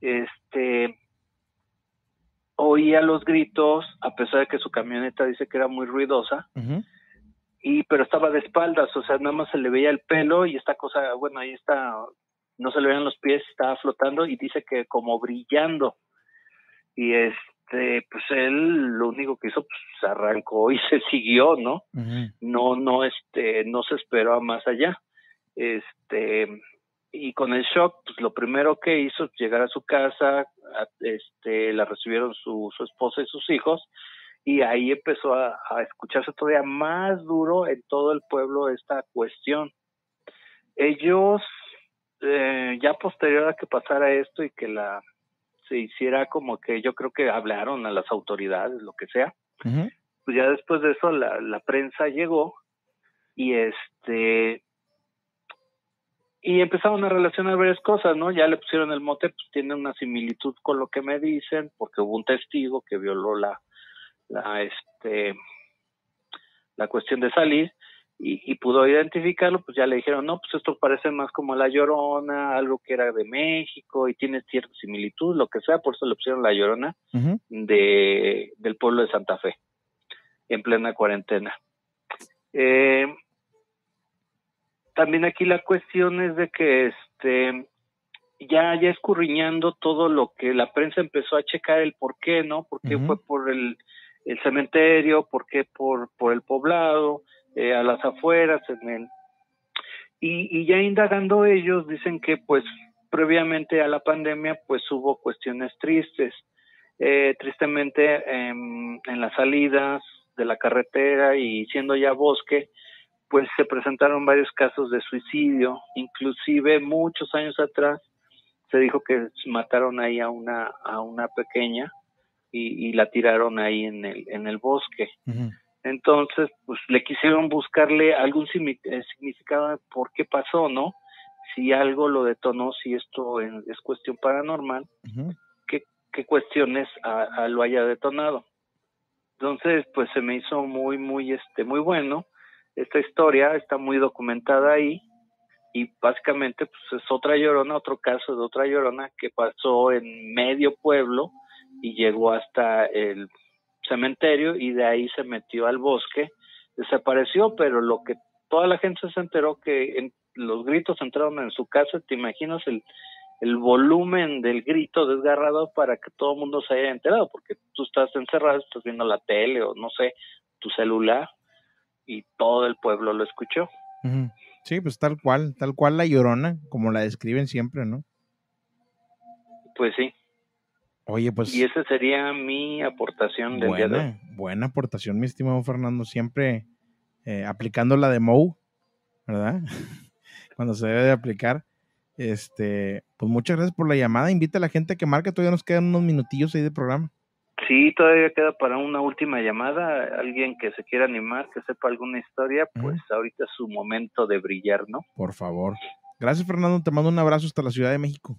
este, oía los gritos, a pesar de que su camioneta dice que era muy ruidosa, y pero estaba de espaldas, o sea, nada más se le veía el pelo y esta cosa, bueno, ahí está no se le veían los pies, estaba flotando y dice que como brillando. Y este, pues él lo único que hizo, pues arrancó y (laughs) se siguió, ¿no? No, no, este, no se esperó a más allá. Este, y con el shock, pues lo primero que hizo, pues, llegar a su casa, este, la recibieron su, su esposa y sus hijos, y ahí empezó a, a, escucharse todavía más duro en todo el pueblo esta cuestión. Ellos eh, ya posterior a que pasara esto y que la se hiciera como que yo creo que hablaron a las autoridades, lo que sea, pues ya después de eso la, la prensa llegó y este y empezaron a relacionar varias cosas, ¿no? Ya le pusieron el mote, pues tiene una similitud con lo que me dicen, porque hubo un testigo que violó la, la, este, la cuestión de salir, y, pudo identificarlo, pues ya le dijeron, no, pues esto parece más como La Llorona, algo que era de México y tiene cierta similitud, lo que sea, por eso le pusieron La Llorona de, del pueblo de Santa Fe, en plena cuarentena. Eh, también aquí la cuestión es de que este ya ya escurriñando todo lo que la prensa empezó a checar el por qué, ¿no? ¿Por qué fue por el, el cementerio? ¿Por qué por, por el poblado? Eh, a las afueras, en el... Y, y ya indagando ellos, dicen que pues previamente a la pandemia pues hubo cuestiones tristes, eh, tristemente em, en las salidas de la carretera y siendo ya bosque, pues se presentaron varios casos de suicidio, inclusive muchos años atrás se dijo que mataron ahí a una, a una pequeña y, la tiraron ahí en el, en el bosque. Entonces, pues le quisieron buscarle algún eh, significado por qué pasó, ¿no? Si algo lo detonó, si esto es cuestión paranormal, ¿qué, cuestiones lo haya detonado. Entonces, pues se me hizo muy, muy, este, muy bueno. Esta historia está muy documentada ahí y básicamente pues es otra llorona, otro caso de otra llorona que pasó en medio pueblo y llegó hasta el cementerio y de ahí se metió al bosque, desapareció, pero lo que toda la gente se enteró que en, los gritos entraron en su casa, te imaginas el, volumen del grito desgarrado para que todo el mundo se haya enterado, porque tú estás encerrado, estás viendo la tele o no sé, tu celular y todo el pueblo lo escuchó. Sí, pues tal cual, tal cual la llorona, como la describen siempre, ¿no? Pues sí. Oye, pues. Y esa sería mi aportación del día de hoy. Buena aportación, mi estimado Fernando. Siempre eh, aplicando la de Mou, ¿verdad? (laughs) Cuando se debe de aplicar. Este, pues muchas gracias por la llamada. Invita a la gente a que marque. Todavía nos quedan unos minutillos ahí de programa. Sí, todavía queda para una última llamada. Alguien que se quiera animar, que sepa alguna historia, pues ahorita es su momento de brillar, ¿no? Por favor. Gracias, Fernando. Te mando un abrazo hasta la Ciudad de México.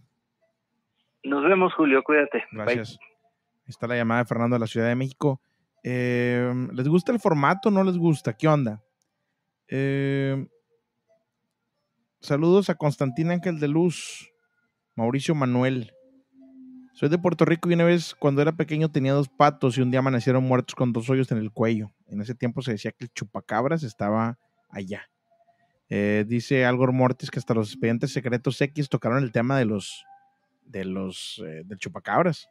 Nos vemos, Julio. Cuídate. Gracias. Está la llamada de Fernando de la Ciudad de México. Em, ¿Les gusta el formato? o ¿No les gusta? ¿Qué onda? Em, saludos a Constantín Ángel de Luz, Mauricio Manuel. Soy de Puerto Rico y una vez cuando era pequeño tenía dos patos y un día amanecieron muertos con dos hoyos en el cuello. En ese tiempo se decía que el chupacabras estaba allá. Eh, dice Algor Mortis que hasta los expedientes secretos X tocaron el tema de los de los eh, del chupacabras.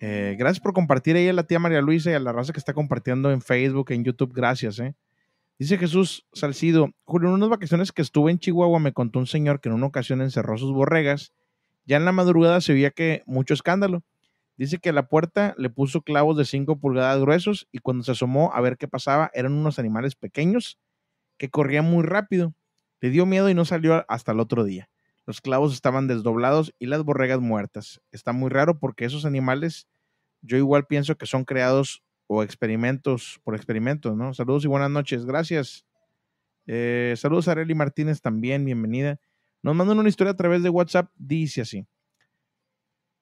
Eh, mm. gracias por compartir ahí a la tía María Luisa y a la raza que está compartiendo en Facebook, en YouTube. Gracias, eh. Dice Jesús Salcido, Julio, en unas vacaciones que estuve en Chihuahua me contó un señor que en una ocasión encerró sus borregas. Ya en la madrugada se veía que mucho escándalo. Dice que a la puerta le puso clavos de 5 pulgadas gruesos y cuando se asomó a ver qué pasaba eran unos animales pequeños que corrían muy rápido. Le dio miedo y no salió hasta el otro día. Los clavos estaban desdoblados y las borregas muertas. Está muy raro porque esos animales, yo igual pienso que son creados o experimentos por experimentos, ¿no? Saludos y buenas noches, gracias. Eh, saludos a Areli Martínez también, bienvenida. Nos mandan una historia a través de WhatsApp, dice así.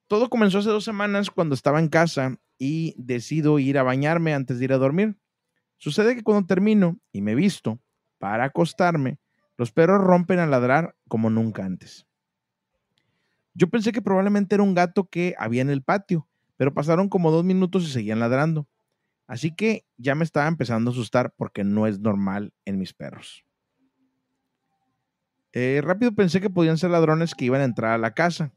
Todo comenzó hace dos semanas cuando estaba en casa y decido ir a bañarme antes de ir a dormir. Sucede que cuando termino y me visto para acostarme, los perros rompen a ladrar como nunca antes. Yo pensé que probablemente era un gato que había en el patio, pero pasaron como dos minutos y seguían ladrando. Así que ya me estaba empezando a asustar porque no es normal en mis perros. Eh, rápido pensé que podían ser ladrones que iban a entrar a la casa.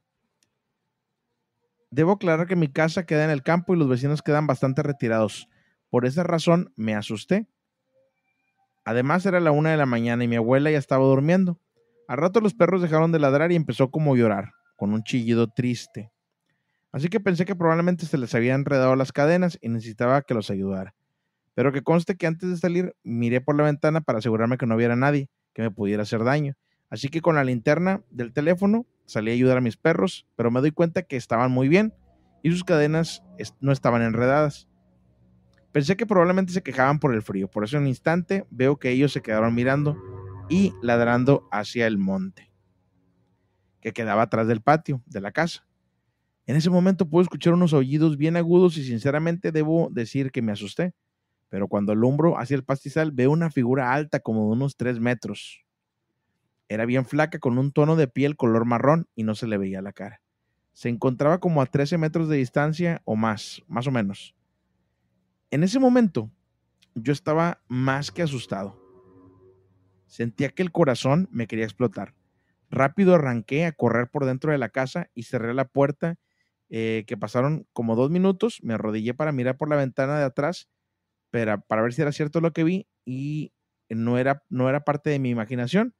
Debo aclarar que mi casa queda en el campo y los vecinos quedan bastante retirados. Por esa razón me asusté Además era la una de la mañana y mi abuela ya estaba durmiendo. Al rato los perros dejaron de ladrar y empezó como a llorar, con un chillido triste. Así que pensé que probablemente se les había enredado las cadenas y necesitaba que los ayudara. Pero que conste que antes de salir miré por la ventana para asegurarme que no hubiera nadie que me pudiera hacer daño. Así que con la linterna del teléfono salí a ayudar a mis perros, pero me doy cuenta que estaban muy bien y sus cadenas no estaban enredadas. Pensé que probablemente se quejaban por el frío, por eso un instante veo que ellos se quedaron mirando y ladrando hacia el monte, que quedaba atrás del patio de la casa. En ese momento pude escuchar unos aullidos bien agudos y sinceramente debo decir que me asusté, pero cuando alumbro hacia el pastizal veo una figura alta como de unos tres metros. Era bien flaca con un tono de piel color marrón y no se le veía la cara. Se encontraba como a 13 metros de distancia o más, más o menos en ese momento yo estaba más que asustado. Sentía que el corazón me quería explotar. Rápido arranqué a correr por dentro de la casa y cerré la puerta, eh, que pasaron como dos minutos. Me arrodillé para mirar por la ventana de atrás para, para ver si era cierto lo que vi y no era, no era parte de mi imaginación.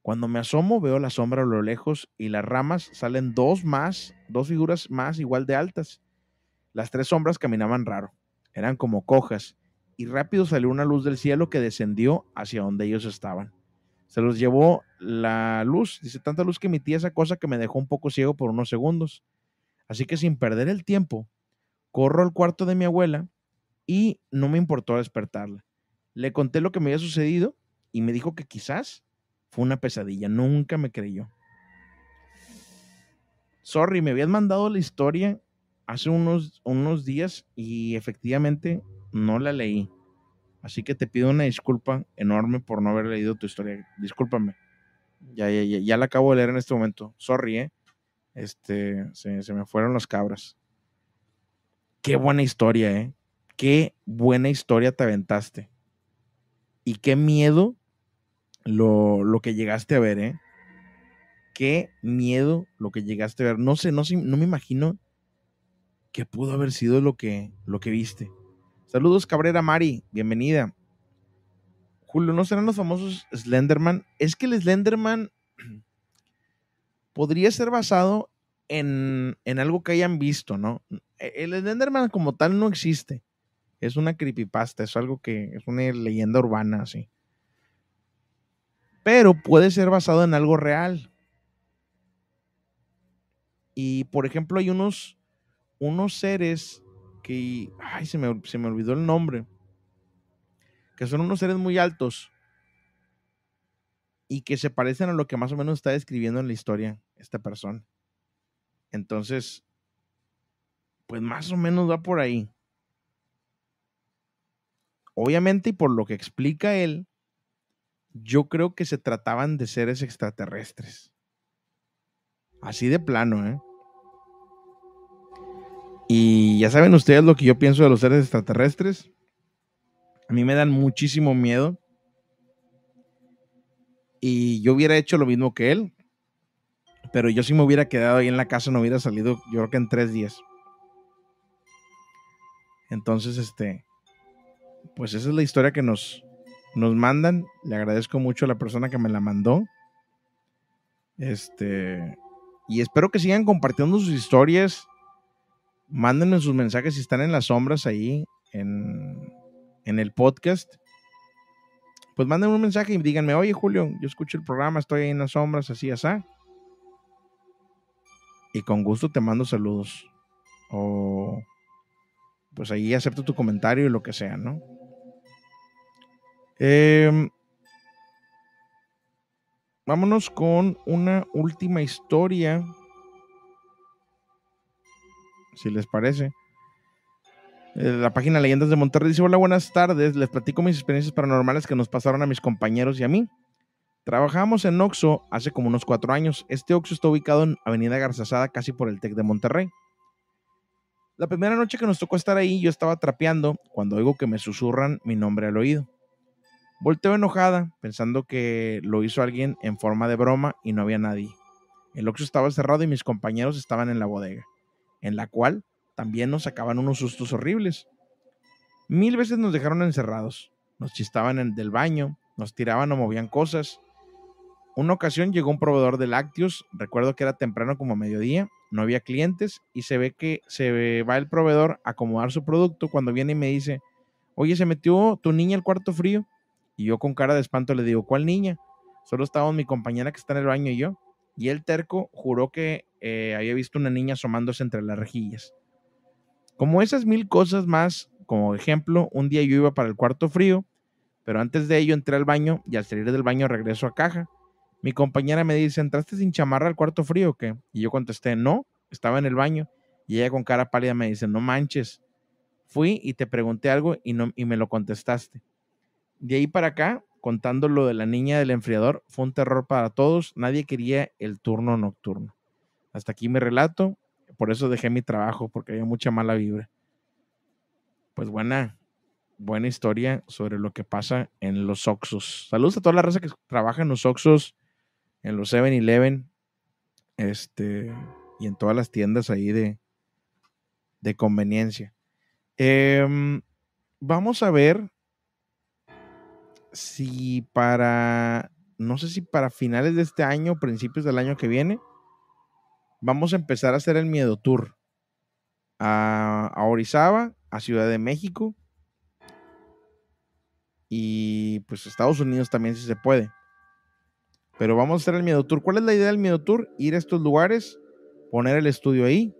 Cuando me asomo veo la sombra a lo lejos y las ramas salen dos más, dos figuras más igual de altas. Las tres sombras caminaban raro eran como cojas, y rápido salió una luz del cielo que descendió hacia donde ellos estaban. Se los llevó la luz, dice, tanta luz que emitía esa cosa que me dejó un poco ciego por unos segundos. Así que sin perder el tiempo, corro al cuarto de mi abuela y no me importó despertarla. Le conté lo que me había sucedido y me dijo que quizás fue una pesadilla. Nunca me creyó. Sorry, me habían mandado la historia hace unos, unos días y efectivamente no la leí. Así que te pido una disculpa enorme por no haber leído tu historia. Discúlpame. Ya, ya, la acabo de leer en este momento. Sorry, ¿eh? Este, se, me fueron las cabras. Qué buena historia, ¿eh? Qué buena historia te aventaste. Y qué miedo lo, que llegaste a ver, ¿eh? Qué miedo lo que llegaste a ver. No sé, no, sé, no me imagino que pudo haber sido lo que, lo que viste. Saludos Cabrera Mari, bienvenida. Julio, ¿no serán los famosos Slenderman? Es que el Slenderman (clears throat) podría ser basado en, algo que hayan visto, ¿no? E, el Slenderman como tal no existe. Es una creepypasta, es algo que es una leyenda urbana, sí. Pero puede ser basado en algo real. Y por ejemplo, hay unos unos seres que, ay, se me, olvidó el nombre, que son unos seres muy altos y que se parecen a lo que más o menos está describiendo en la historia esta persona. Entonces, pues más o menos va por ahí. Obviamente, y por lo que explica él, yo creo que se trataban de seres extraterrestres. Así de plano, ¿eh? Y ya saben ustedes lo que yo pienso de los seres extraterrestres. A mí me dan muchísimo miedo. Y yo hubiera hecho lo mismo que él. Pero yo sí me hubiera quedado ahí en la casa, no hubiera salido, yo creo que en tres días. Entonces, este, pues esa es la historia que nos, nos mandan. Le agradezco mucho a la persona que me la mandó. Este, y espero que sigan compartiendo sus historias Mándenme sus mensajes si están en las sombras ahí en, en el podcast. Pues mándenme un mensaje y díganme, oye Julio, yo escucho el programa, estoy ahí en las sombras, así, así. Y con gusto te mando saludos. O pues ahí acepto tu comentario y lo que sea, ¿no? Em, vámonos con una última historia si les parece. Eh, la página Leyendas de Monterrey dice, hola, buenas tardes, les platico mis experiencias paranormales que nos pasaron a mis compañeros y a mí. Trabajamos en Oxo hace como unos cuatro años. Este Oxo está ubicado en Avenida Garzazada, casi por el TEC de Monterrey. La primera noche que nos tocó estar ahí, yo estaba trapeando cuando oigo que me susurran mi nombre al oído. Volteo enojada, pensando que lo hizo alguien en forma de broma y no había nadie. El Oxo estaba cerrado y mis compañeros estaban en la bodega en la cual también nos sacaban unos sustos horribles. Mil veces nos dejaron encerrados, nos chistaban del baño, nos tiraban o movían cosas. Una ocasión llegó un proveedor de lácteos, recuerdo que era temprano como mediodía, no había clientes y se ve que se va el proveedor a acomodar su producto cuando viene y me dice, oye, se metió tu niña al cuarto frío. Y yo con cara de espanto le digo, ¿cuál niña? Solo estábamos mi compañera que está en el baño y yo y el terco juró que eh, había visto una niña asomándose entre las rejillas. Como esas mil cosas más, como ejemplo, un día yo iba para el cuarto frío, pero antes de ello entré al baño y al salir del baño regreso a caja. Mi compañera me dice, ¿entraste sin chamarra al cuarto frío o qué? Y yo contesté, no, estaba en el baño. Y ella con cara pálida me dice, no manches. Fui y te pregunté algo y, no, y me lo contestaste. De ahí para acá contando lo de la niña del enfriador, fue un terror para todos, nadie quería el turno nocturno. Hasta aquí me relato, por eso dejé mi trabajo, porque había mucha mala vibra. Pues buena, buena historia sobre lo que pasa en los Oxos. Saludos a toda la raza que trabaja en los Oxos, en los 7-Eleven, este, y en todas las tiendas ahí de, de conveniencia. Em, vamos a ver si para, no sé si para finales de este año, principios del año que viene, vamos a empezar a hacer el miedo tour a, a Orizaba, a Ciudad de México y pues Estados Unidos también si se puede. Pero vamos a hacer el miedo tour. ¿Cuál es la idea del miedo tour? Ir a estos lugares, poner el estudio ahí,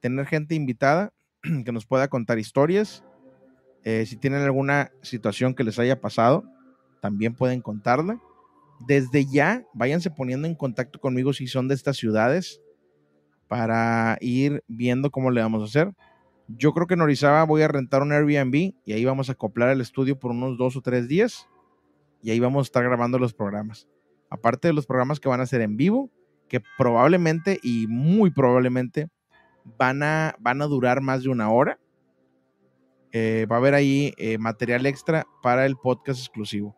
tener gente invitada (clears throat) que nos pueda contar historias. Eh, si tienen alguna situación que les haya pasado, también pueden contarla. Desde ya, váyanse poniendo en contacto conmigo si son de estas ciudades para ir viendo cómo le vamos a hacer. Yo creo que en Orizaba voy a rentar un Airbnb y ahí vamos a acoplar el estudio por unos dos o tres días y ahí vamos a estar grabando los programas. Aparte de los programas que van a ser en vivo, que probablemente y muy probablemente van a, van a durar más de una hora. Eh, va a haber ahí eh, material extra para el podcast exclusivo.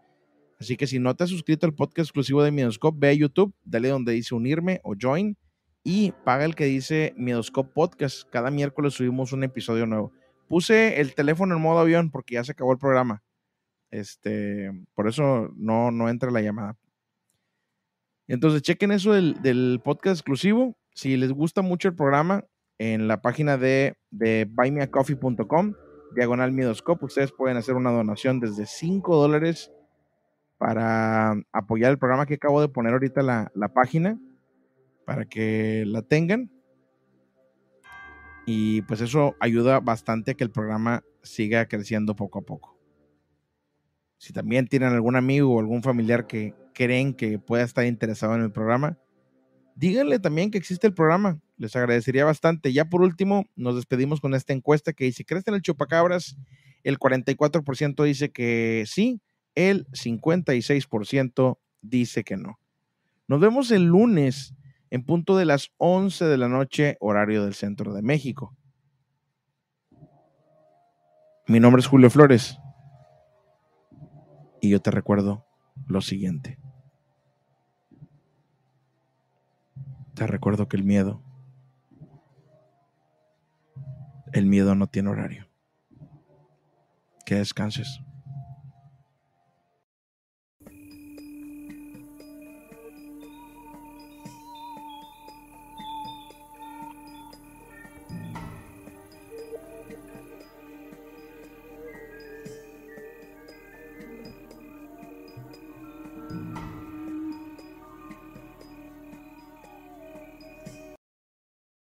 Así que si no te has suscrito al podcast exclusivo de Midoscope, ve a YouTube, dale donde dice unirme o join y paga el que dice Midoscope Podcast. Cada miércoles subimos un episodio nuevo. Puse el teléfono en modo avión porque ya se acabó el programa. Este, por eso no, no entra la llamada. Entonces, chequen eso del, podcast exclusivo. Si les gusta mucho el programa, en la página de, buymeacoffee.com, diagonal Midoscope. ustedes pueden hacer una donación desde 5 dólares para apoyar el programa que acabo de poner ahorita la, página para que la tengan. Y pues eso ayuda bastante a que el programa siga creciendo poco a poco. Si también tienen algún amigo o algún familiar que creen que pueda estar interesado en el programa, díganle también que existe el programa. Les agradecería bastante. Ya por último, nos despedimos con esta encuesta que dice, crecen el chupacabras? El 44% dice que sí, el 56% dice que no. Nos vemos el lunes en punto de las 11 de la noche, horario del centro de México. Mi nombre es Julio Flores y yo te recuerdo lo siguiente. Te recuerdo que el miedo, el miedo no tiene horario. Que descanses.